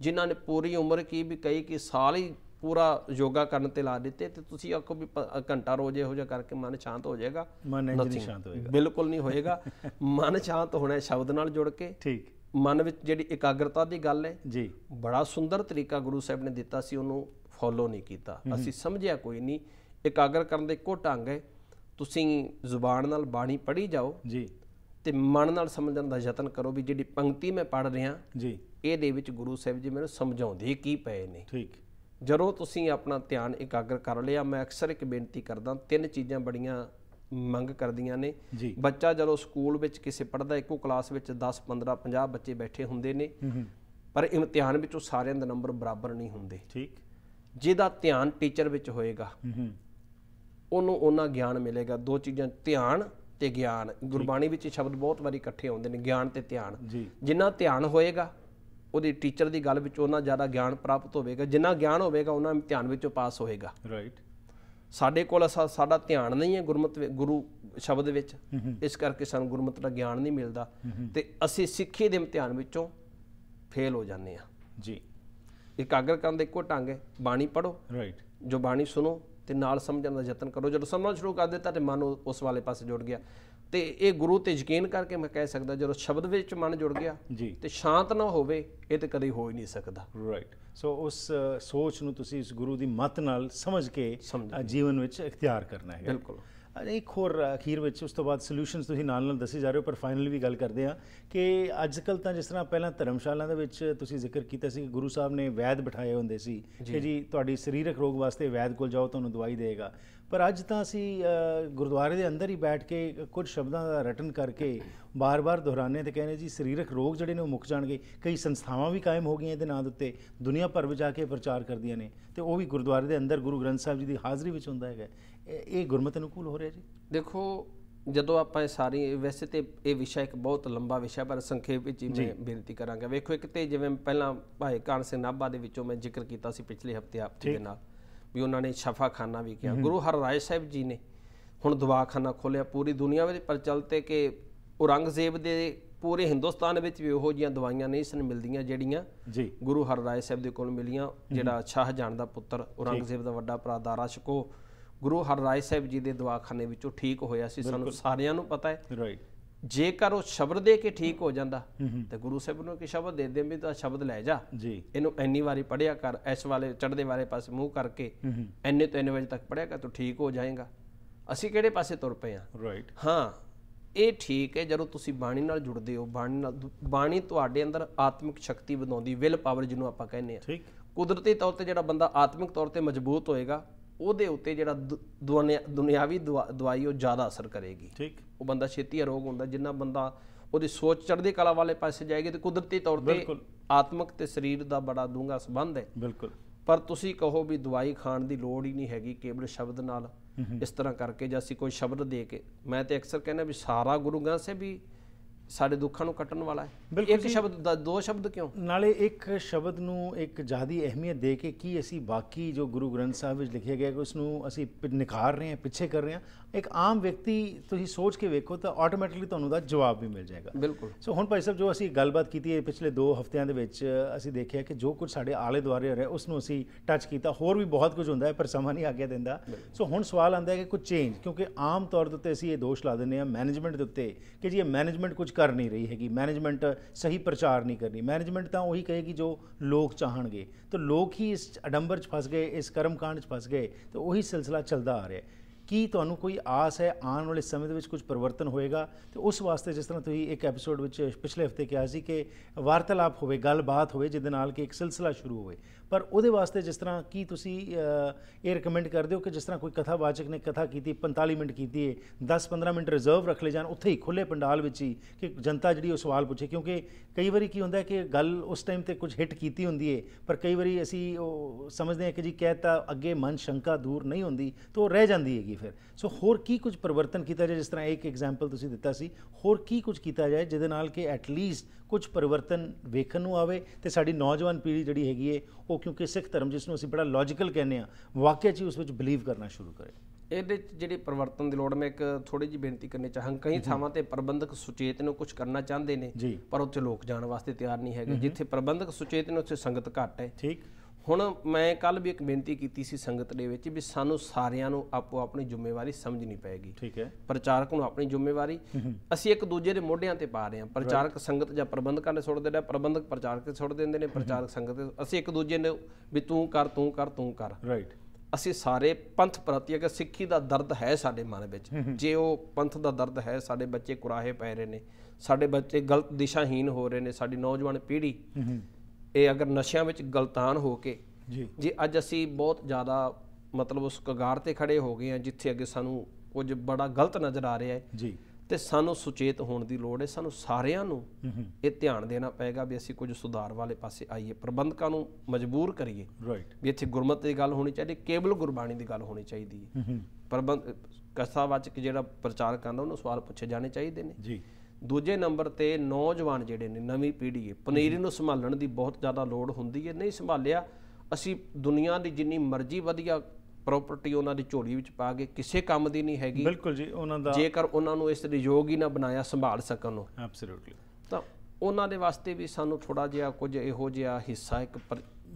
S2: ਜਿਨ੍ਹਾਂ ਨੇ ਪੂਰੀ ਉਮਰ ਕੀ ਵੀ ਕਈ ਕਿ ਸਾਲ ਹੀ ਪੂਰਾ ਯੋਗਾ ਕਰਨ ਤੇ ਲਾ ਦਿੱਤੇ ਤੇ ਤੁਸੀਂ ਆਖੋ ਵੀ ਘੰਟਾ ਰੋਜ਼ ਇਹੋ ਜਿਹਾ ਕਰਕੇ ਮਨ ਸ਼ਾਂਤ ਹੋ ਜਾਏਗਾ ਮਨ ਨਹੀਂ ਸ਼ਾਂਤ ਹੋਏਗਾ ਬਿਲਕੁਲ ਨਹੀਂ ਹੋਏਗਾ ਮਨ ਸ਼ਾਂਤ ਹੋਣਾ ਸ਼ਬਦ ਨਾਲ ਜੁੜ ਕੇ ਠੀਕ ਮਨ ਵਿੱਚ ਜਿਹੜੀ ਇਕਾਗਰਤਾ ਦੀ ਗੱਲ ਹੈ ਜੀ ਬੜਾ ਸੁੰਦਰ ਤਰੀਕਾ ਗੁਰੂ ਸਾਹਿਬ ਨੇ ਦਿੱਤਾ ਸੀ ਉਹਨੂੰ ਫੋਲੋ ਨਹੀਂ ਕੀਤਾ ਅਸੀਂ ਸਮਝਿਆ ਕੋਈ ਨਹੀਂ ਇਕਾਗਰ ਕਰਨ ਦੇ ਕੋ ਢੰਗ ਹੈ ਤੁਸੀਂ ਜ਼ੁਬਾਨ ਨਾਲ ਬਾਣੀ ਪੜ੍ਹੀ ਜਾਓ ਜੀ ਤੇ ਮਨ ਨਾਲ ਸਮਝਣ ਦਾ ਯਤਨ ਕਰੋ ਵੀ ਜਿਹੜੀ ਪੰਕਤੀ ਮੈਂ ਪੜ੍ਹ ਰਿਹਾ ਜੀ ਇਹਦੇ ਵਿੱਚ ਗੁਰੂ ਸਾਹਿਬ ਜੀ ਮੈਨੂੰ ਸਮਝਾਉਂਦੇ ਕੀ ਪਏ ਨੇ ਠੀਕ ਜਦੋਂ ਤੁਸੀਂ ਆਪਣਾ ਧਿਆਨ ਇਕਾਗਰ ਕਰ ਲਿਆ ਮੈਂ ਅਕਸਰ ਇੱਕ ਬੇਨਤੀ ਕਰਦਾ ਤਿੰਨ ਚੀਜ਼ਾਂ ਬੜੀਆਂ ਮੰਗ ਕਰਦੀਆਂ ਨੇ ਬੱਚਾ ਜਦੋਂ ਸਕੂਲ ਵਿੱਚ ਕਿਸੇ ਪੜਦਾ ਇੱਕੋ ਕਲਾਸ ਵਿੱਚ 10 15 50 ਬੱਚੇ ਬੈਠੇ ਹੁੰਦੇ ਨੇ ਪਰ ਇਮਤਿਹਾਨ ਵਿੱਚੋਂ ਸਾਰਿਆਂ ਦੇ ਨੰਬਰ ਬਰਾਬਰ ਨਹੀਂ ਹੁੰਦੇ ਠੀਕ ਜਿਹਦਾ ਧਿਆਨ ਟੀਚਰ ਵਿੱਚ ਹੋਏਗਾ ਉਹਨੂੰ ਉਹਨਾਂ ਗਿਆਨ ਮਿਲੇਗਾ ਦੋ ਚੀਜ਼ਾਂ ਧਿਆਨ ਤੇ ਗਿਆਨ ਗੁਰਬਾਣੀ ਵਿੱਚ ਸ਼ਬਦ ਬਹੁਤ ਵਾਰੀ ਇਕੱਠੇ ਆਉਂਦੇ ਨੇ ਗਿਆਨ ਤੇ ਧਿਆਨ ਜਿੰਨਾ ਧਿਆਨ ਹੋਏਗਾ ਉਹਦੀ ਟੀਚਰ ਦੀ ਗੱਲ ਵਿੱਚ ਉਹਨਾਂ ਜ਼ਿਆਦਾ ਗਿਆਨ ਪ੍ਰਾਪਤ ਹੋਵੇਗਾ ਜਿੰਨਾ ਗਿਆਨ ਹੋਵੇਗਾ ਉਹਨਾਂ ਇਮਤਿਹਾਨ ਵਿੱਚੋਂ ਪਾਸ ਹੋਏਗਾ ਰਾਈਟ ਸਾਡੇ ਕੋਲ ਸਾਡਾ ਧਿਆਨ ਨਹੀਂ ਹੈ ਗੁਰਮਤ ਗੁਰੂ ਸ਼ਬਦ ਵਿੱਚ ਇਸ ਕਰਕੇ ਸਾਨੂੰ ਗੁਰਮਤ ਦਾ ਗਿਆਨ ਨਹੀਂ ਮਿਲਦਾ ਤੇ ਅਸੀਂ ਸਿੱਖੀ ਦੇ ਧਿਆਨ ਵਿੱਚੋਂ ਫੇਲ ਹੋ ਜਾਂਦੇ ਆ ਜੀ ਇਕਾਗਰ ਕਰਨ ਦੇ ਇੱਕੋ ਢੰਗ ਹੈ ਬਾਣੀ ਪੜੋ ਰਾਈਟ ਜੋ ਬਾਣੀ ਸੁਣੋ ਤੇ ਨਾਲ ਸਮਝਣ ਦਾ ਯਤਨ ਕਰੋ ਜਦੋਂ ਸਮਝਣਾ ਸ਼ੁਰੂ ਕਰ ਦਿੱਤਾ ਤੇ ਮਨ ਉਸ ਵਾਲੇ ਪਾਸੇ ਜੁੜ ਗਿਆ ਤੇ ਇਹ ਗੁਰੂ ਤੇ ਯਕੀਨ ਕਰਕੇ ਮੈਂ ਕਹਿ ਸਕਦਾ ਜਦੋਂ ਸ਼ਬਦ ਵਿੱਚ ਮਨ ਜੁੜ ਗਿਆ ਤੇ ਸ਼ਾਂਤ ਨਾ ਹੋਵੇ
S1: ਇਹ ਤੇ ਕਦੇ ਹੋ ਹੀ ਨਹੀਂ ਸਕਦਾ ਰਾਈਟ ਸੋ ਉਸ ਸੋਚ ਨੂੰ ਤੁਸੀਂ ਇਸ ਗੁਰੂ ਦੀ ਮਤ ਨਾਲ ਸਮਝ ਕੇ ਜੀਵਨ ਵਿੱਚ ਇਖਤਿਆਰ ਕਰਨਾ ਹੈ ਬਿਲਕੁਲ ਇੱਕ ਹੋਰ ਅਖੀਰ ਵਿੱਚ ਉਸ ਤੋਂ ਬਾਅਦ ਸੋਲੂਸ਼ਨਸ ਤੁਸੀਂ ਨਾਲ ਨਾਲ ਦੱਸੇ ਜਾ ਰਹੇ ਹੋ ਪਰ ਫਾਈਨਲੀ ਵੀ ਗੱਲ ਕਰਦੇ ਆ ਕਿ ਅੱਜ ਕੱਲ ਤਾਂ ਜਿਸ ਤਰ੍ਹਾਂ ਪਹਿਲਾਂ ਧਰਮਸ਼ਾਲਾ ਦੇ ਵਿੱਚ ਤੁਸੀਂ ਜ਼ਿਕਰ ਕੀਤਾ ਸੀ ਕਿ ਗੁਰੂ ਸਾਹਿਬ ਨੇ ਵੈਦ ਬਿਠਾਏ ਹੁੰਦੇ ਸੀ ਕਿ ਜੀ ਤੁਹਾਡੀ ਸਰੀਰਕ ਰੋਗ ਵਾਸਤੇ ਵੈਦ ਕੋਲ ਜਾਓ ਤੁਹਾਨੂੰ ਦਵਾਈ ਦੇਗਾ ਪਰ ਅੱਜ ਤਾਂ ਅਸੀਂ ਗੁਰਦੁਆਰੇ ਦੇ ਅੰਦਰ ਹੀ ਬੈਠ ਕੇ ਕੁਝ ਸ਼ਬਦਾਂ ਦਾ ਰਟਨ ਕਰਕੇ ਬਾਰ-ਬਾਰ ਦੁਹਰਾਨੇ ਤੇ ਕਹਿੰਦੇ ਜੀ ਸਰੀਰਕ ਰੋਗ ਜਿਹੜੇ ਨੇ ਉਹ ਮੁੱਕ ਜਾਣਗੇ ਕਈ ਸੰਸਥਾਵਾਂ ਵੀ ਕਾਇਮ ਹੋ ਗਈਆਂ ਇਹਦੇ ਨਾਂ ਦੇ ਉੱਤੇ ਦੁਨੀਆ ਭਰ ਵਿੱਚ ਜਾ ਕੇ ਪ੍ਰਚਾਰ ਕਰਦੀਆਂ ਨੇ ਤੇ ਉਹ ਵੀ ਗੁਰਦੁਆਰੇ ਦੇ ਅੰਦਰ ਗੁਰੂ ਗ੍ਰੰਥ ਸਾਹਿਬ ਜੀ ਦੀ ਹਾਜ਼ਰੀ ਵਿੱਚ ਹੁੰਦਾ ਹੈਗਾ ਇਹ ਗੁਰਮਤਿ ਅਨੁਕੂਲ ਹੋ ਰਿਹਾ ਜੀ ਦੇਖੋ ਜਦੋਂ ਆਪਾਂ ਇਹ
S2: ਸਾਰੀ ਵੈਸੇ ਤੇ ਇਹ ਵਿਸ਼ਾ ਇੱਕ ਬਹੁਤ ਲੰਬਾ ਵਿਸ਼ਾ ਪਰ ਸੰਖੇਪ ਵਿੱਚ ਹੀ ਮੈਂ ਬੇਨਤੀ ਕਰਾਂਗਾ ਵੇਖੋ ਇੱਕ ਤੇ ਜਿਵੇਂ ਪਹਿਲਾਂ ਭਾਈ ਕਾਨ ਸਿੰਘ ਨਾਭਾ ਦੇ ਵਿੱਚੋਂ ਮੈਂ ਜ਼ਿਕਰ ਕੀਤਾ ਸੀ ਪਿਛਲੇ ਹਫਤੇ ਆਪ ਜੀ ਦੇ ਨਾਲ ਵੀ ਉਹਨਾਂ ਨੇ ਸ਼ਫਾਖਾਨਾ ਵੀ ਕਿਹਾ ਗੁਰੂ ਹਰ ਰਾਏ ਸਾਹਿਬ ਜੀ ਨੇ ਹੁਣ ਦਵਾਖਾਨਾ ਖੋਲਿਆ ਪੂਰੀ ਦੁਨੀਆ ਵਿੱਚ ਪ੍ਰਚਲਿਤ ਹੈ ਕਿ ਔਰੰਗਜ਼ੇਬ ਦੇ ਪੂਰੇ ਹਿੰਦੁਸਤਾਨ ਵਿੱਚ ਵੀ ਉਹੋ ਜੀਆਂ ਦਵਾਈਆਂ ਨਹੀਂ ਸਨ ਮਿਲਦੀਆਂ ਜਿਹੜੀਆਂ ਜੀ ਗੁਰੂ ਹਰ ਰਾਏ ਸਾਹਿਬ ਦੇ ਕੋਲ ਮਿਲੀਆਂ ਜਿਹੜਾ ਸ਼ਾਹਜਹਾਨ ਦਾ ਪੁੱਤਰ ਔਰੰਗਜ਼ੇਬ ਦਾ ਵੱਡਾ ਭਰਾ ਦਾਰਾ ਸ਼ਕੋ ਗੁਰੂ ਹਰ ਰਾਏ ਸਾਹਿਬ ਜੀ ਦੇ ਦਵਾਖਾਨੇ ਵਿੱਚੋਂ ਠੀਕ ਹੋਇਆ ਸੀ ਸਾਨੂੰ ਸਾਰਿਆਂ ਨੂੰ ਪਤਾ ਹੈ ਰਾਈਟ ਜੇਕਰ ਉਹ ਸ਼ਬਦ ਦੇ ਕੇ ਠੀਕ ਹੋ ਜਾਂਦਾ ਤੇ ਗੁਰੂ ਸਾਹਿਬ ਨੂੰ ਕਿ ਸ਼ਬਦ ਦੇ ਦੇ ਵੀ ਤਾਂ ਸ਼ਬਦ ਲੈ ਜਾ ਜੀ ਇਹਨੂੰ ਐਨੀ ਵਾਰੀ ਪੜਿਆ ਕਰ ਐਸ ਵਾਲੇ ਚੜਦੇ ਵਾਲੇ ਪਾਸੇ ਮੂੰਹ ਕਰਕੇ ਐਨੇ ਤੋਂ ਐਨੇ ਵਜੇ ਤੱਕ ਪੜਿਆ ਕਰ ਤੂੰ ਠੀਕ ਹੋ ਜਾਏਗਾ ਅਸੀਂ ਕਿਹੜੇ ਪਾਸੇ ਤੁਰ ਪਏ ਆ ਰਾਈਟ ਹਾਂ ਇਹ ਠੀਕ ਹੈ ਜਦੋਂ ਤੁਸੀਂ ਬਾਣੀ ਨਾਲ ਜੁੜਦੇ ਹੋ ਬਾਣੀ ਨਾਲ ਬਾਣੀ ਤੁਹਾਡੇ ਅੰਦਰ ਆਤਮਿਕ ਸ਼ਕਤੀ ਵਧਾਉਂਦੀ ਵਿਲ ਪਾਵਰ ਜਿਹਨੂੰ ਆਪਾਂ ਕਹਿੰਦੇ ਆ ਠੀਕ ਕੁਦਰਤੀ ਤੌਰ ਤੇ ਜਿਹੜਾ ਬੰਦਾ ਆਤਮਿਕ ਤੌਰ ਤੇ ਮਜ਼ਬੂਤ ਹੋਏਗਾ ਉਹਦੇ ਉੱਤੇ ਜਿਹੜਾ ਦੁਨਿਆਵੀ ਦਵਾਈ ਉਹ ਜ਼ਿਆਦਾ ਅਸਰ ਕਰੇਗੀ ਠੀਕ ਉਹ ਬੰਦਾ ਛੇਤੀ ਰੋਗ ਹੁੰਦਾ ਜਿੰਨਾ ਬੰਦਾ ਉਹਦੀ ਸੋਚ ਚੜ੍ਹਦੀ ਕਲਾ ਵਾਲੇ ਪਾਸੇ ਜਾਏਗੀ ਤੇ ਕੁਦਰਤੀ ਤੌਰ ਤੇ ਆਤਮਿਕ ਤੇ ਸਰੀਰ ਦਾ ਬੜਾ ਡੂੰਘਾ ਸੰਬੰਧ ਹੈ ਬਿਲਕੁਲ ਪਰ ਤੁਸੀਂ ਕਹੋ ਵੀ ਦਵਾਈ ਖਾਣ ਦੀ ਲੋੜ ਹੀ ਨਹੀਂ ਹੈਗੀ ਕੇਵਲ ਸ਼ਬਦ ਨਾਲ ਇਸ ਤਰ੍ਹਾਂ ਕਰਕੇ ਜਾਂ ਅਸੀਂ ਕੋਈ ਸ਼ਬਦ ਦੇ ਕੇ ਮੈਂ ਤੇ ਅਕਸਰ ਕਹਿੰਦਾ ਵੀ ਸਾਰਾ ਗੁਰੂ ਗ੍ਰੰਥ ਸਾਹਿਬ ਵੀ ਸਾਡੇ ਦੁੱਖਾਂ ਨੂੰ ਕੱਟਣ ਵਾਲਾ ਹੈ ਇੱਕ ਸ਼ਬਦ ਦੋ ਸ਼ਬਦ ਕਿਉਂ
S1: ਨਾਲੇ ਇੱਕ ਸ਼ਬਦ ਨੂੰ ਇੱਕ ਜਿਆਦੀ ਅਹਿਮੀਅਤ ਦੇ ਕੇ ਕੀ ਅਸੀਂ ਬਾਕੀ ਜੋ ਗੁਰੂ ਗ੍ਰੰਥ ਸਾਹਿਬ ਵਿੱਚ ਲਿਖਿਆ ਗਿਆ ਹੈ ਉਸ ਨੂੰ ਅਸੀਂ ਨਿਕਾਰ ਰਹੇ ਹਾਂ ਪਿੱਛੇ ਕਰ ਰਹੇ ਹਾਂ ਇੱਕ ਆਮ ਵਿਅਕਤੀ ਤੁਸੀਂ ਸੋਚ ਕੇ ਵੇਖੋ ਤਾਂ ਆਟੋਮੈਟਿਕਲੀ ਤੁਹਾਨੂੰ ਦਾ ਜਵਾਬ ਵੀ ਮਿਲ ਜਾਏਗਾ ਬਿਲਕੁਲ ਸੋ ਹੁਣ ਭਾਈ ਸਾਹਿਬ ਜੋ ਅਸੀਂ ਗੱਲਬਾਤ ਕੀਤੀ ਹੈ ਪਿਛਲੇ 2 ਹਫ਼ਤਿਆਂ ਦੇ ਵਿੱਚ ਅਸੀਂ ਦੇਖਿਆ ਕਿ ਜੋ ਕੁਝ ਸਾਡੇ ਆਲੇ ਦੁਆਲੇ ਹੋ ਰਿਹਾ ਉਸ ਨੂੰ ਅਸੀਂ ਟੱਚ ਕੀਤਾ ਹੋਰ ਵੀ ਬਹੁਤ ਕੁਝ ਹੁੰਦਾ ਹੈ ਪਰ ਸਮਾਂ ਨਹੀਂ ਆਗਿਆ ਦਿੰਦਾ ਸੋ ਹੁਣ ਸਵਾਲ ਆਉਂਦਾ ਹੈ ਕਿ ਕੁਝ ਚੇਂਜ ਕਿਉਂਕਿ ਆਮ ਤੌਰ ਤੇ ਅਸੀਂ ਇਹ ਦੋਸ਼ ਲਾ ਦਿੰਦੇ ਹਾਂ ਮੈਨੇਜਮੈਂਟ ਦੇ ਉੱਤੇ ਕਿ ਜੀ ਇਹ ਮੈਨੇਜਮੈਂਟ ਕੁਝ ਕਰ ਨਹੀਂ ਰਹੀ ਹੈਗੀ ਮੈਨੇਜਮੈਂਟ ਸਹੀ ਪ੍ਰਚਾਰ ਨਹੀਂ ਕਰਨੀ ਮੈਨੇਜਮੈਂਟ ਤਾਂ ਉਹੀ ਕਹੇਗੀ ਜੋ ਲੋਕ ਚਾਹਣਗੇ ਤਾਂ ਲੋਕ ਹੀ ਇਸ ਅਡੰਬਰ 'ਚ ਫਸ ਗਏ ਇਸ ਕਰਮਕਾਂਡ 'ਚ ਫਸ ਗਏ ਤਾਂ ਉਹੀ ਸਿਲਸਿਲਾ ਚੱਲਦਾ ਆ ਰਿਹਾ ਕੀ ਤੁਹਾਨੂੰ ਕੋਈ ਆਸ ਹੈ ਆਉਣ ਵਾਲੇ ਸਮੇਂ ਦੇ ਵਿੱਚ ਕੁਝ ਪਰਿਵਰਤਨ ਹੋਏਗਾ ਤੇ ਉਸ ਵਾਸਤੇ ਜਿਸ ਤਰ੍ਹਾਂ ਤੁਸੀਂ ਇੱਕ ਐਪੀਸੋਡ ਵਿੱਚ ਪਿਛਲੇ ਹਫਤੇ ਕਿਹਾ ਸੀ ਕਿ ਵਾਰਤਾਲਾਪ ਹੋਵੇ ਗੱਲਬਾਤ ਹੋਵੇ ਜਿਸ ਦੇ ਨਾਲ ਕਿ ਇੱਕ ਸਿਲਸਿਲਾ ਸ਼ੁਰੂ ਹੋਵੇ ਪਰ ਉਹਦੇ ਵਾਸਤੇ ਜਿਸ ਤਰ੍ਹਾਂ ਕੀ ਤੁਸੀਂ ਇਹ ਰეკਮੈਂਡ ਕਰਦੇ ਹੋ ਕਿ ਜਿਸ ਤਰ੍ਹਾਂ ਕੋਈ ਕਥਾਵਾਚਕ ਨੇ ਕਥਾ ਕੀਤੀ 45 ਮਿੰਟ ਕੀਤੀ ਹੈ 10-15 ਮਿੰਟ ਰਿਜ਼ਰਵ ਰੱਖ ਲਏ ਜਾਣ ਉੱਥੇ ਹੀ ਖੁੱਲੇ ਪੰਡਾਲ ਵਿੱਚ ਹੀ ਕਿ ਜਨਤਾ ਜਿਹੜੀ ਉਹ ਸਵਾਲ ਪੁੱਛੇ ਕਿਉਂਕਿ ਕਈ ਵਾਰੀ ਕੀ ਹੁੰਦਾ ਕਿ ਗੱਲ ਉਸ ਟਾਈਮ ਤੇ ਕੁਝ ਹਿੱਟ ਕੀਤੀ ਹੁੰਦੀ ਹੈ ਪਰ ਕਈ ਵਾਰੀ ਅਸੀਂ ਉਹ ਸਮਝਦੇ ਹਾਂ ਕਿ ਜੀ ਕਹਿਤਾ ਅੱਗੇ ਮਨ ਸ਼ੰਕਾ ਦੂਰ ਨਹੀਂ ਹੁੰਦੀ ਤਾਂ ਉਹ ਰਹਿ ਜਾਂਦੀ ਹੈਗੀ ਫਿਰ ਸੋ ਹੋਰ ਕੀ ਕੁਝ ਪਰਿਵਰਤਨ ਕੀਤਾ ਜਾਏ ਜਿਸ ਤਰ੍ਹਾਂ ਇੱਕ ਐਗਜ਼ਾਮਪਲ ਤੁਸੀਂ ਦਿੱਤਾ ਸੀ ਹੋਰ ਕੀ ਕੁਝ ਕੀਤਾ ਜਾਏ ਜਿਹਦੇ ਨਾਲ ਕਿ ਐਟ ਲੀਸਟ ਕੁਝ ਪਰਿਵਰਤਨ ਵੇਖਣ ਨੂੰ ਆਵੇ ਤੇ ਸਾਡੀ ਨੌਜਵਾਨ ਪੀੜ੍ਹੀ ਜਿਹੜੀ ਹੈਗੀ ਹੈ ਉਹ ਉਹ ਕਿਉਂਕਿ ਸਿੱਖ ਧਰਮ ਜਿਸ ਨੂੰ ਅਸੀਂ ਬੜਾ ਲੌਜੀਕਲ ਕਹਿੰਦੇ ਆ ਵਾਕਿਆ 'ਚ ਉਸ ਵਿੱਚ ਬਲੀਵ ਕਰਨਾ ਸ਼ੁਰੂ ਕਰੇ
S2: ਇਹਦੇ ਜਿਹੜੇ ਪਰਿਵਰਤਨ ਦੀ ਲੋੜ ਮੈਂ ਇੱਕ ਥੋੜੀ ਜੀ ਬੇਨਤੀ ਕਰਨੀ ਚਾਹਾਂ ਕਈ ਥਾਵਾਂ ਤੇ ਪ੍ਰਬੰਧਕ ਸੁਚੇਤ ਨੂੰ ਕੁਝ ਕਰਨਾ ਚਾਹੁੰਦੇ ਨੇ ਪਰ ਉੱਥੇ ਲੋਕ ਜਾਣ ਵਾਸਤੇ ਤਿਆਰ ਨਹੀਂ ਹੈਗੇ ਜਿੱਥੇ ਪ੍ਰਬੰਧਕ ਸੁਚੇਤ ਨੇ ਉੱਥੇ ਸੰਗਤ ਘੱਟ ਹੈ ਠੀਕ ਹੁਣ ਮੈਂ ਕੱਲ ਵੀ ਇੱਕ ਬੇਨਤੀ ਕੀਤੀ ਸੀ ਸੰਗਤ ਦੇ ਵਿੱਚ ਵੀ ਸਾਨੂੰ ਸਾਰਿਆਂ ਨੂੰ ਆਪੋ ਆਪਣੀ ਜ਼ਿੰਮੇਵਾਰੀ ਸਮਝਣੀ ਪੈਗੀ ਠੀਕ ਹੈ ਪ੍ਰਚਾਰਕ ਨੂੰ ਆਪਣੀ ਜ਼ਿੰਮੇਵਾਰੀ ਅਸੀਂ ਇੱਕ ਦੂਜੇ ਦੇ ਮੋਢਿਆਂ ਤੇ ਪਾ ਰਹੇ ਹਾਂ ਪ੍ਰਚਾਰਕ ਸੰਗਤ ਜਾਂ ਪ੍ਰਬੰਧਕਾਂ ਨੇ ਸੁੱਟ ਨੇ ਪ੍ਰਬੰਧਕ ਪ੍ਰਚਾਰਕ ਤੇ ਸੁੱਟ ਦਿੰਦੇ ਨੇ ਪ੍ਰਚਾਰਕ ਸੰਗਤ ਅਸੀਂ ਇੱਕ ਦੂਜੇ ਨੂੰ ਵੀ ਤੂੰ ਕਰ ਤੂੰ ਕਰ ਤੂੰ ਕਰ ਰਾਈਟ ਅਸੀਂ ਸਾਰੇ ਪੰਥ ਪ੍ਰਤੀ ਅਗਰ ਸਿੱਖੀ ਦਾ ਦਰਦ ਹੈ ਸਾਡੇ ਮਨ ਵਿੱਚ ਜੇ ਉਹ ਪੰਥ ਦਾ ਦਰਦ ਹੈ ਸਾਡੇ ਬੱਚੇ ਕੁਰਾਹੇ ਪੈ ਰਹੇ ਨੇ ਸਾਡੇ ਬੱਚੇ ਗਲਤ ਦਿਸ਼ਾਹੀਨ ਹੋ ਰਹੇ ਨੇ ਸਾਡੀ ਨੌਜਵਾਨ ਪੀੜ੍ਹੀ ਇਹ ਅਗਰ ਨਸ਼ਿਆਂ ਵਿੱਚ ਗਲਤਾਨ ਹੋ ਕੇ ਜੀ ਜੇ ਅੱਜ ਅਸੀਂ ਬਹੁਤ ਜ਼ਿਆਦਾ ਮਤਲਬ ਉਸ ਕਗਾਰ ਤੇ ਖੜੇ ਹੋ ਗਏ ਆ ਜਿੱਥੇ ਅੱਗੇ ਸਾਨੂੰ ਕੁਝ ਬੜਾ ਗਲਤ ਨਜ਼ਰ ਆ ਰਿਹਾ ਹੈ ਜੀ ਤੇ ਸਾਨੂੰ ਸੁਚੇਤ ਹੋਣ ਦੀ ਲੋੜ ਹੈ ਸਾਨੂੰ ਸਾਰਿਆਂ ਨੂੰ ਇਹ ਧਿਆਨ ਦੇਣਾ ਪਏਗਾ ਵੀ ਅਸੀਂ ਕੁਝ ਸੁਧਾਰ ਵਾਲੇ ਪਾਸੇ ਆਈਏ ਪ੍ਰਬੰਧਕਾਂ ਨੂੰ ਮਜਬੂਰ ਕਰੀਏ ਰਾਈਟ ਵੀ ਇੱਥੇ ਗੁਰਮਤਿ ਦੀ ਗੱਲ ਹੋਣੀ ਚਾਹੀਦੀ ਕੇਵਲ ਗੁਰਬਾਣੀ ਦੀ ਗੱਲ ਹੋਣੀ ਚਾਹੀਦੀ ਹੈ ਪ੍ਰਬੰਧ ਕਸਾ ਵਾਚਕ ਜਿਹੜਾ ਪ੍ਰਚਾਰ ਕਰਦਾ ਉਹਨੂੰ ਸਵਾਲ ਪੁੱਛੇ ਜਾਣੇ ਚਾਹੀਦੇ ਨੇ ਜੀ ਦੂਜੇ ਨੰਬਰ ਤੇ ਨੌਜਵਾਨ ਜਿਹੜੇ ਨੇ ਨਵੀਂ ਪੀੜ੍ਹੀ ਹੈ ਪਨੀਰੀ ਨੂੰ ਸੰਭਾਲਣ ਦੀ ਬਹੁਤ ਜ਼ਿਆਦਾ ਲੋੜ ਹੁੰਦੀ ਹੈ ਨਹੀਂ ਸੰਭਾਲਿਆ ਅਸੀਂ ਦੁਨੀਆ ਦੀ ਜਿੰਨੀ ਮਰਜ਼ੀ ਵਧੀਆ ਪ੍ਰਾਪਰਟੀ ਉਹਨਾਂ ਦੀ ਝੋਲੀ ਵਿੱਚ ਪਾ ਕੇ ਕਿਸੇ ਕੰਮ ਦੀ ਨਹੀਂ ਹੈਗੀ ਬਿਲਕੁਲ ਜੀ ਉਹਨਾਂ ਦਾ ਜੇਕਰ ਉਹਨਾਂ ਨੂੰ ਇਸ ਦੇ ਯੋਗ ਹੀ ਨਾ ਬਣਾਇਆ ਸੰਭਾਲ ਸਕਣ ਨੂੰ ਐਬਸੋਲੂਟਲੀ ਤਾਂ ਉਹਨਾਂ ਦੇ ਵਾਸਤੇ ਵੀ ਸਾਨੂੰ ਥੋੜਾ ਜਿਹਾ ਕੁਝ ਇਹੋ
S1: ਜਿਹਾ ਹਿੱਸਾ ਇੱਕ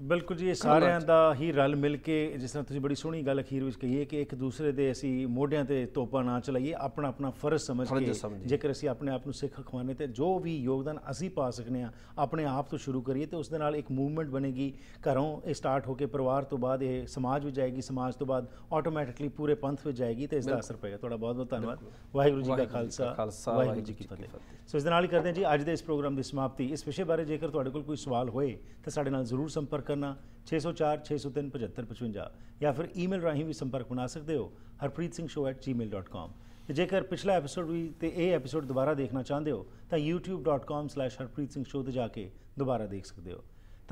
S1: ਬਿਲਕੁਲ ਜੀ ਸਾਰਿਆਂ ਦਾ ਹੀ ਰਲ ਮਿਲ ਕੇ ਜਿਸ ਤਰ੍ਹਾਂ ਤੁਸੀਂ ਬੜੀ ਸੋਹਣੀ ਗੱਲ ਅਖੀਰ ਵਿੱਚ ਕਹੀ ਹੈ ਕਿ ਇੱਕ ਦੂਸਰੇ ਦੇ ਅਸੀਂ ਮੋਢਿਆਂ ਤੇ ਤੋਪਾ ਨਾ ਚਲਾਈਏ ਆਪਣਾ ਆਪਣਾ ਫਰਜ਼ ਸਮਝ ਕੇ ਜੇਕਰ ਅਸੀਂ ਆਪਣੇ ਆਪ ਨੂੰ ਸਿੱਖ ਖਵਾਨੇ ਤੇ ਜੋ ਵੀ ਯੋਗਦਾਨ ਅਸੀਂ ਪਾ ਸਕਨੇ ਆ ਆਪਣੇ ਆਪ ਤੋਂ ਸ਼ੁਰੂ ਕਰੀਏ ਤੇ ਉਸ ਦੇ ਨਾਲ ਇੱਕ ਮੂਵਮੈਂਟ ਬਣੇਗੀ ਘਰੋਂ ਇਹ ਸਟਾਰਟ ਹੋ ਕੇ ਪਰਿਵਾਰ ਤੋਂ ਬਾਅਦ ਇਹ ਸਮਾਜ ਵਿੱਚ ਜਾਏਗੀ ਸਮਾਜ ਤੋਂ ਬਾਅਦ ਆਟੋਮੈਟਿਕਲੀ ਪੂਰੇ ਪੰਥ ਵਿੱਚ ਜਾਏਗੀ ਤੇ ਇਸ ਦਾ ਅਸਰ ਪਏਗਾ ਤੁਹਾਡਾ ਬਹੁਤ ਬਹੁਤ ਧੰਨਵਾਦ ਵਾਹਿਗੁਰੂ ਜੀ ਦਾ ਖਾਲਸਾ ਵਾਹਿਗੁਰੂ ਜੀ ਕੀ ਫਤਿਹ ਸੋ ਇਸ ਦੇ ਨਾਲ ਹੀ ਕਰਦੇ ਹਾਂ ਜੀ ਅੱਜ ਦੇ ਇਸ ਪ੍ਰੋਗਰਾਮ ਦੀ ਸਮਾਪਤੀ ਇਸ ਵਿਸ਼ੇ ਬਾਰੇ ਜੇਕਰ ਤੁਹਾਡੇ ਕੋਲ ਕੋਈ ਸਵਾਲ ਹੋਏ ਤਾਂ ਸਾਡੇ ਨਾਲ ਜ਼ਰੂਰ ਸੰਪਰਕ ਕਰਨਾ 604 603 7555 ਜਾਂ ਫਿਰ ਈਮੇਲ ਰਾਹੀਂ ਵੀ ਸੰਪਰਕ ਬਣਾ ਸਕਦੇ ਹੋ harpreetsingshow@gmail.com ਤੇ ਜੇਕਰ ਪਿਛਲਾ ਐਪੀਸੋਡ ਵੀ ਤੇ ਇਹ ਐਪੀਸੋਡ ਦੁਬਾਰਾ ਦੇਖਣਾ ਚਾਹੁੰਦੇ ਹੋ ਤਾਂ youtube.com/harpreetsingshow ਤੇ ਜਾ ਕੇ ਦੁਬਾਰਾ ਦੇਖ ਸਕਦੇ ਹੋ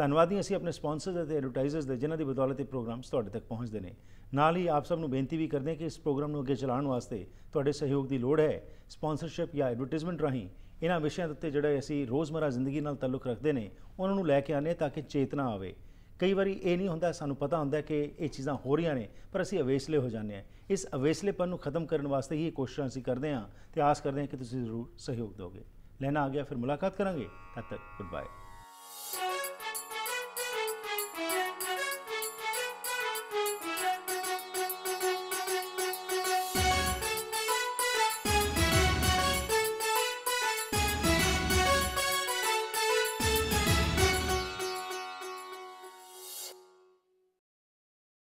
S1: ਧੰਨਵਾਦੀ ਅਸੀਂ ਆਪਣੇ ਸਪਾਂਸਰਸ ਅਤੇ ਐਡਵਰਟਾਈਜ਼ਰਸ ਦੇ ਜਿਨ੍ਹਾਂ ਦੀ ਬਦੌਲਤ ਇਹ ਪ੍ਰੋਗਰਾਮ ਤੁਹਾਡੇ ਤੱਕ ਪਹੁੰਚਦੇ ਨੇ ਨਾਲ ਹੀ ਆਪ ਸਭ ਨੂੰ ਬੇਨਤੀ ਵੀ ਕਰਦੇ ਹਾਂ ਕਿ ਇਸ ਪ੍ਰੋਗਰਾਮ ਨੂੰ ਅੱਗੇ ਚਲਾਉਣ ਵਾਸਤੇ ਤੁਹਾਡੇ ਸਹਿਯੋਗ ਦੀ ਲੋੜ ਹੈ ਸਪਾਂਸਰਸ਼ਿਪ ਜਾਂ ਐਡਵਰਟਾਈਜ਼ਮੈਂਟ ਰਾਹੀਂ ਇਹਨਾਂ ਵਿਸ਼ਿਆਂ ਦੇ ਉੱਤੇ ਜਿਹੜੇ ਅਸੀਂ ਰੋਜ਼ਮਰਾ ਜ਼ਿੰਦਗੀ ਨਾਲ ਤਾਲੁਕ ਰੱਖਦੇ ਨੇ ਉਹਨਾਂ ਨੂੰ ਲੈ ਕੇ ਆਨੇ ਤਾਂ ਕਿ ਚੇਤਨਾ ਆਵੇ ਕਈ ਵਾਰੀ ਇਹ ਨਹੀਂ ਹੁੰਦਾ ਸਾਨੂੰ ਪਤਾ ਹੁੰਦਾ ਕਿ ਇਹ ਚੀਜ਼ਾਂ ਹੋ ਰਹੀਆਂ ਨੇ ਪਰ ਅਸੀਂ ਅਵੇਸਲੇ ਹੋ ਜਾਂਦੇ ਆ ਇਸ ਅਵੇਸਲੇਪਨ ਨੂੰ ਖਤਮ ਕਰਨ ਵਾਸਤੇ ਹੀ ਕੋਸ਼ਿਸ਼ਾਂ ਅਸੀਂ ਕਰਦੇ ਆ ਤੇ ਆਸ ਕਰਦੇ ਆ ਕਿ ਤੁਸੀਂ ਜ਼ਰੂਰ ਸਹਿਯੋਗ ਦੋਗੇ ਲੈਣਾ ਆ ਗਿਆ ਫਿਰ ਮੁਲਾਕਾਤ ਕਰਾਂਗੇ ਤਦ ਤੱਕ ਗੁੱਡ ਬਾਏ